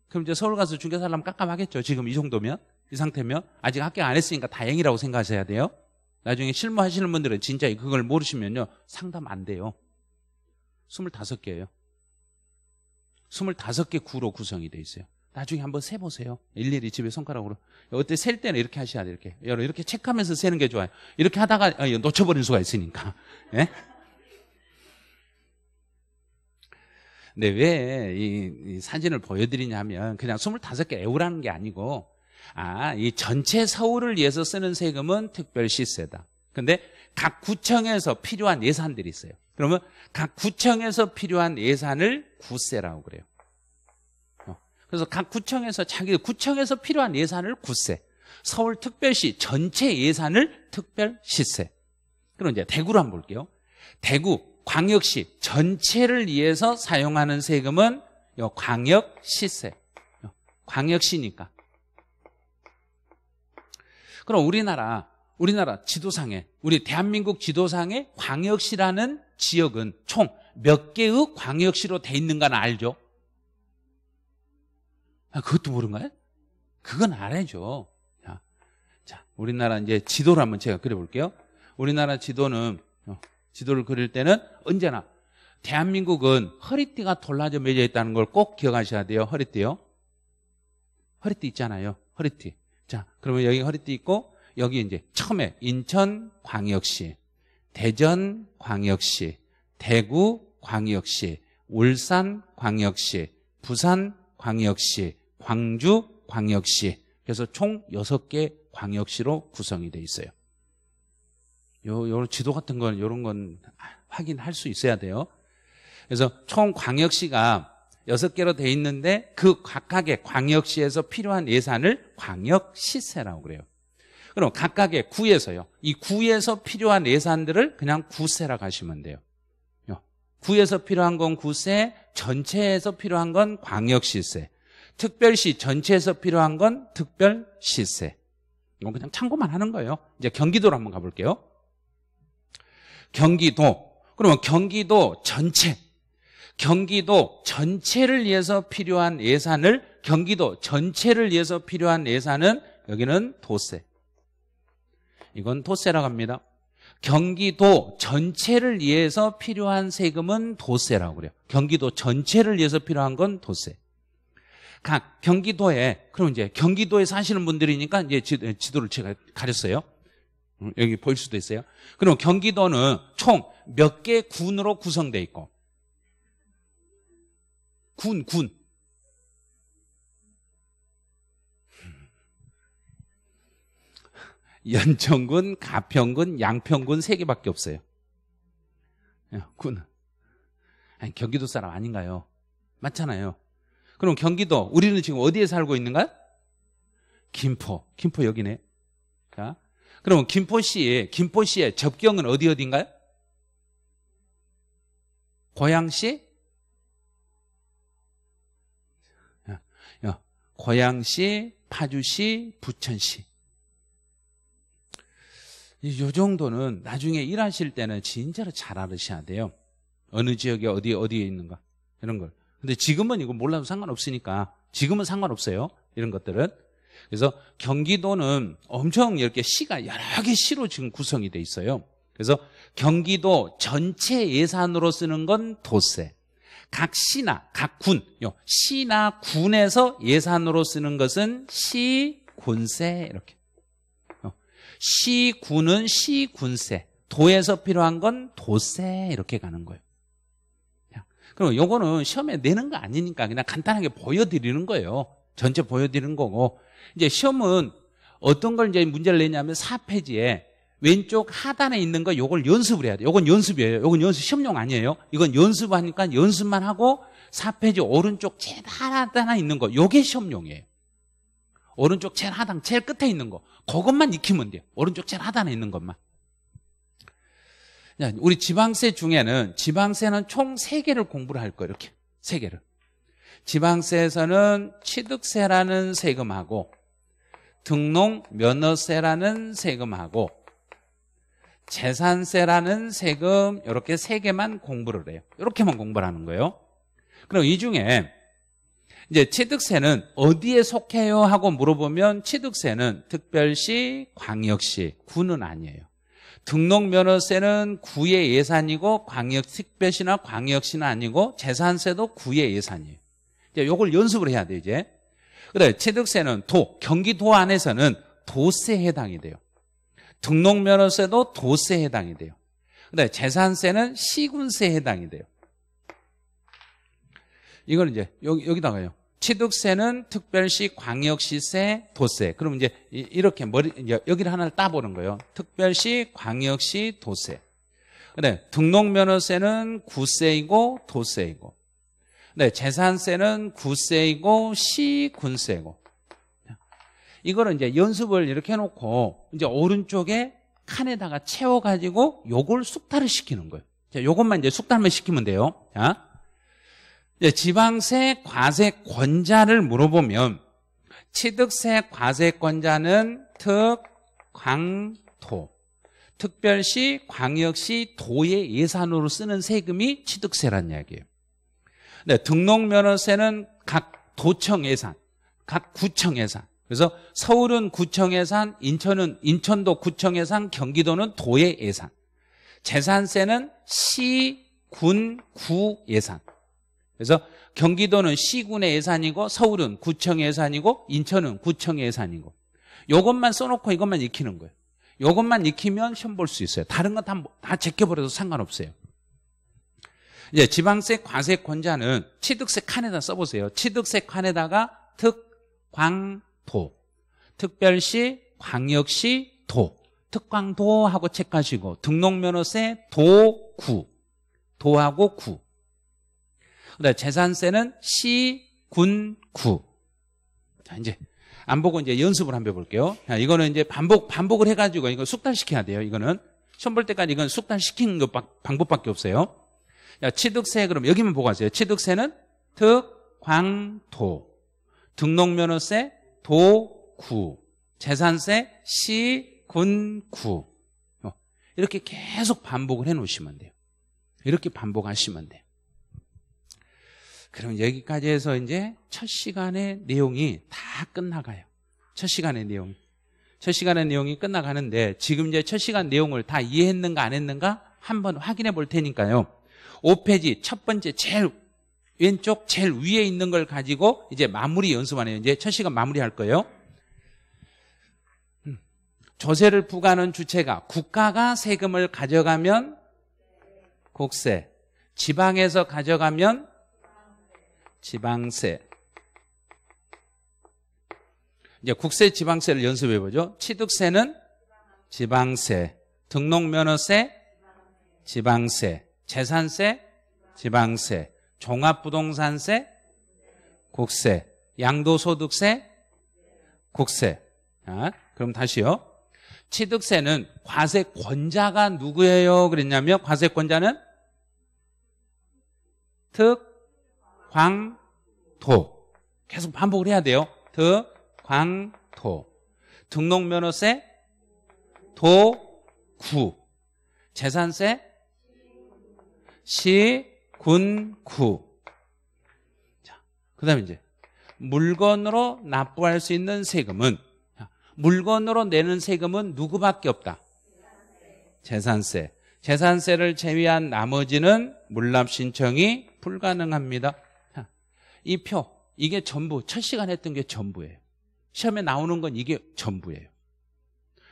그럼 이제 서울 가서 중개사 하려면 깜깜하겠죠. 지금 이 정도면? 이 상태면? 아직 합격 안 했으니까 다행이라고 생각하셔야 돼요. 나중에 실무하시는 분들은 진짜 그걸 모르시면요. 상담 안 돼요. 25개예요. 25개 구로 구성이 돼 있어요. 나중에 한번 세보세요. 일일이 집에 손가락으로. 어때 셀 때는 이렇게 하셔야 돼요. 이렇게. 여러분, 이렇게 체크하면서 세는 게 좋아요. 이렇게 하다가 어, 놓쳐버릴 수가 있으니까. 네? 근데 왜 이 사진을 보여드리냐면 그냥 25개 애우라는 게 아니고 아, 이 전체 서울을 위해서 쓰는 세금은 특별시세다. 근데 각 구청에서 필요한 예산들이 있어요. 그러면 각 구청에서 필요한 예산을 구세라고 그래요. 어, 그래서 각 구청에서 자기 구청에서 필요한 예산을 구세, 서울특별시 전체 예산을 특별시세. 그럼 이제 대구로 한번 볼게요. 대구 광역시 전체를 위해서 사용하는 세금은 광역시세. 어, 광역시니까 그럼 우리나라, 우리나라 지도상에, 우리 대한민국 지도상에 광역시라는 지역은 총 몇 개의 광역시로 돼 있는가는 알죠? 아, 그것도 모른가요? 그건 알아야죠. 자, 우리나라 이제 지도를 한번 제가 그려볼게요. 우리나라 지도는, 어, 지도를 그릴 때는 언제나 대한민국은 허리띠가 돌라져 매져 있다는 걸 꼭 기억하셔야 돼요. 허리띠요. 허리띠 있잖아요. 허리띠. 자, 그러면 여기 허리띠 있고 여기 이제 처음에 인천광역시, 대전광역시, 대구광역시, 울산광역시, 부산광역시, 광주광역시 그래서 총 6개 광역시로 구성이 돼 있어요. 요, 요 지도 같은 건 요런 건 확인할 수 있어야 돼요. 그래서 총 광역시가 여섯 개로 돼 있는데 그 각각의 광역시에서 필요한 예산을 광역시세라고 그래요. 그럼 각각의 구에서요. 이 구에서 필요한 예산들을 그냥 구세라고 하시면 돼요. 구에서 필요한 건 구세, 전체에서 필요한 건 광역시세, 특별시 전체에서 필요한 건 특별시세. 이건 그냥 참고만 하는 거예요. 이제 경기도로 한번 가볼게요. 경기도. 그러면 경기도 전체. 경기도 전체를 위해서 필요한 예산을 경기도 전체를 위해서 필요한 예산은 여기는 도세. 이건 도세라고 합니다. 경기도 전체를 위해서 필요한 세금은 도세라고 그래요. 경기도 전체를 위해서 필요한 건 도세. 각 경기도에 그럼 이제 경기도에 사시는 분들이니까 이제 지, 도를 제가 가렸어요. 여기 볼 수도 있어요. 그럼 경기도는 총 몇 개 군으로 구성되어 있고 군, 군. 연천군, 가평군, 양평군 세 개밖에 없어요. 예, 군. 아니, 경기도 사람 아닌가요? 맞잖아요. 그럼 경기도, 우리는 지금 어디에 살고 있는가? 김포. 김포 여기네. 자. 그러면 김포시 김포시의 접경은 어디 어딘가요 고양시, 고양시, 파주시, 부천시. 이 정도는 나중에 일하실 때는 진짜로 잘 알으셔야 돼요. 어느 지역에 어디 어디에 있는가 이런 걸. 근데 지금은 이거 몰라도 상관없으니까 지금은 상관없어요. 이런 것들은. 그래서 경기도는 엄청 이렇게 시가 여러 개 시로 지금 구성이 돼 있어요. 그래서 경기도 전체 예산으로 쓰는 건 도세. 각 시나 각 군, 요 시나 군에서 예산으로 쓰는 것은 시군세 이렇게. 시군은 시군세, 도에서 필요한 건 도세 이렇게 가는 거예요. 그럼 요거는 시험에 내는 거 아니니까 그냥 간단하게 보여드리는 거예요. 전체 보여드리는 거고 이제 시험은 어떤 걸 이제 문제를 내냐면 4페이지에 왼쪽 하단에 있는 거 요걸 연습을 해야 돼요. 요건 연습이에요. 요건 연습 시험용 아니에요. 이건 연습하니까 연습만 하고 4페이지 오른쪽 제일 하단에 있는 거 요게 시험용이에요. 오른쪽 제일 하단 제일 끝에 있는 거 그것만 익히면 돼요. 오른쪽 제일 하단에 있는 것만. 우리 지방세 중에는 지방세는 총 3개를 공부를 할 거예요. 이렇게 3개를. 지방세에서는 취득세라는 세금하고 등록 면허세라는 세금하고 재산세라는 세금 이렇게 세 개만 공부를 해요. 이렇게만 공부를 하는 거예요. 그럼 이 중에 이제 취득세는 어디에 속해요 하고 물어보면 취득세는 특별시, 광역시, 구는 아니에요. 등록면허세는 구의 예산이고 광역 특별시나 광역시는 아니고 재산세도 구의 예산이에요. 이제 요걸 연습을 해야 돼 이제. 그래 취득세는 도 경기도 안에서는 도세에 해당이 돼요. 등록면허세도 도세에 해당이 돼요. 근데 재산세는 시군세에 해당이 돼요. 이건 이제 여기, 여기다가요. 취득세는 특별시, 광역시세, 도세. 그럼 이제 이렇게 머리 이제 여기를 하나를 따보는 거예요. 특별시, 광역시, 도세. 근데 등록면허세는 구세이고 도세이고. 네, 재산세는 구세이고 시군세고. 이거를 이제 연습을 이렇게 해놓고 이제 오른쪽에 칸에다가 채워가지고 요걸 숙달을 시키는 거예요. 자, 요것만 이제 숙달만 시키면 돼요. 자, 이제 지방세 과세권자를 물어보면 취득세 과세권자는 특, 광, 토. 특별시, 광역시, 도의 예산으로 쓰는 세금이 취득세란 이야기예요. 네, 등록면허세는 각 도청 예산, 각 구청 예산, 그래서 서울은 구청예 산, 인천은 인천도 구청예 산, 경기도는 도의 예산. 재산세는 시, 군, 구 예산. 그래서 경기도는 시군의 예산이고 서울은 구청 예산이고 인천은 구청 예산이고 이것만 써놓고 이것만 익히는 거예요. 이것만 익히면 시험 볼 수 있어요. 다른 건다다 뭐, 다 제껴버려도 상관없어요. 이제 지방세 과세 권자는 취득세 칸에다 써보세요. 취득세 칸에다가 특, 광, 도 특별시 광역시 도 특광도하고 체크하시고 등록면허세 도, 구 도하고 구 그다음 재산세는 시, 군, 구 자, 이제 안 보고 이제 연습을 한번 해 볼게요 자, 이거는 이제 반복 반복을 해가지고 이거 숙달시켜야 돼요 이거는 시험 볼 때까지 이건 숙달시킨는것 방법밖에 없어요 자, 취득세 그럼 여기만 보고 하세요 취득세는 특, 광, 도 등록면허세 도, 구. 재산세, 시, 군, 구. 어, 이렇게 계속 반복을 해 놓으시면 돼요. 이렇게 반복하시면 돼요. 그럼 여기까지 해서 이제 첫 시간의 내용이 다 끝나가요. 첫 시간의 내용. 첫 시간의 내용이 끝나가는데 지금 이제 첫 시간 내용을 다 이해했는가 안 했는가 한번 확인해 볼 테니까요. 5페이지 첫 번째 제일 왼쪽 제일 위에 있는 걸 가지고 이제 마무리 연습하네요. 이제 첫 시간 마무리할 거예요. 음. 조세를 부과하는 주체가 국가가 세금을 가져가면 국세, 지방에서 가져가면 지방세. 이제 국세, 지방세를 연습해 보죠. 취득세는 지방세, 등록면허세 지방세, 재산세 지방세, 종합부동산세, 국세, 양도소득세, 국세. 아, 그럼 다시요. 취득세는 과세권자가 누구예요? 그랬냐면 과세권자는 특, 광, 토. 계속 반복을 해야 돼요. 특, 광, 토. 등록면허세, 도, 구. 재산세, 시, 군, 구. 자, 그 다음에 이제 물건으로 납부할 수 있는 세금은 물건으로 내는 세금은 누구밖에 없다. 재산세. 재산세를 제외한 나머지는 물납 신청이 불가능합니다. 이 표, 이게 전부, 첫 시간 했던 게 전부예요. 시험에 나오는 건 이게 전부예요.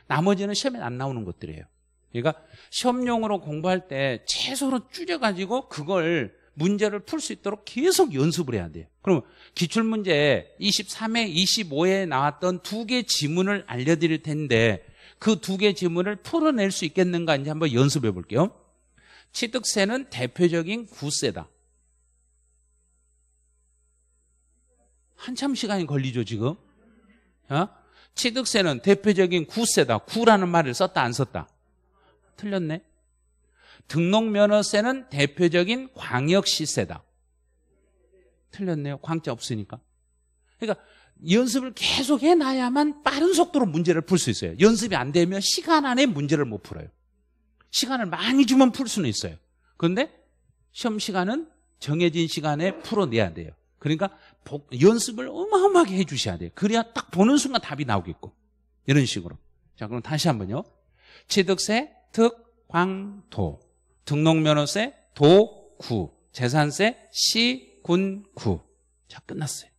나머지는 시험에 안 나오는 것들이에요. 그러니까 시험용으로 공부할 때 최소로 줄여가지고 그걸 문제를 풀 수 있도록 계속 연습을 해야 돼요. 그럼 기출문제 23회, 25회에 나왔던 두 개 지문을 알려드릴 텐데 그 두 개 지문을 풀어낼 수 있겠는가 이제 한번 연습해 볼게요. 취득세는 대표적인 구세다. 한참 시간이 걸리죠 지금. 어? 취득세는 대표적인 구세다. 구라는 말을 썼다 안 썼다. 틀렸네. 등록면허세는 대표적인 광역시세다. 틀렸네요. 광자 없으니까. 그러니까 연습을 계속 해놔야만 빠른 속도로 문제를 풀 수 있어요. 연습이 안 되면 시간 안에 문제를 못 풀어요. 시간을 많이 주면 풀 수는 있어요. 그런데 시험 시간은 정해진 시간에 풀어내야 돼요. 그러니까 연습을 어마어마하게 해주셔야 돼요. 그래야 딱 보는 순간 답이 나오겠고. 이런 식으로. 자, 그럼 다시 한번요. 취득세, 특황도 등록면허세 도구 재산세 시군구 자 끝났어요.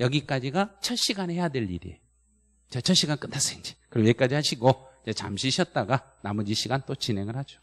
여기까지가 첫 시간에 해야 될 일이에요. 자, 첫 시간 끝났어요, 이제. 그럼 여기까지 하시고, 이제 잠시 쉬었다가 나머지 시간 또 진행을 하죠.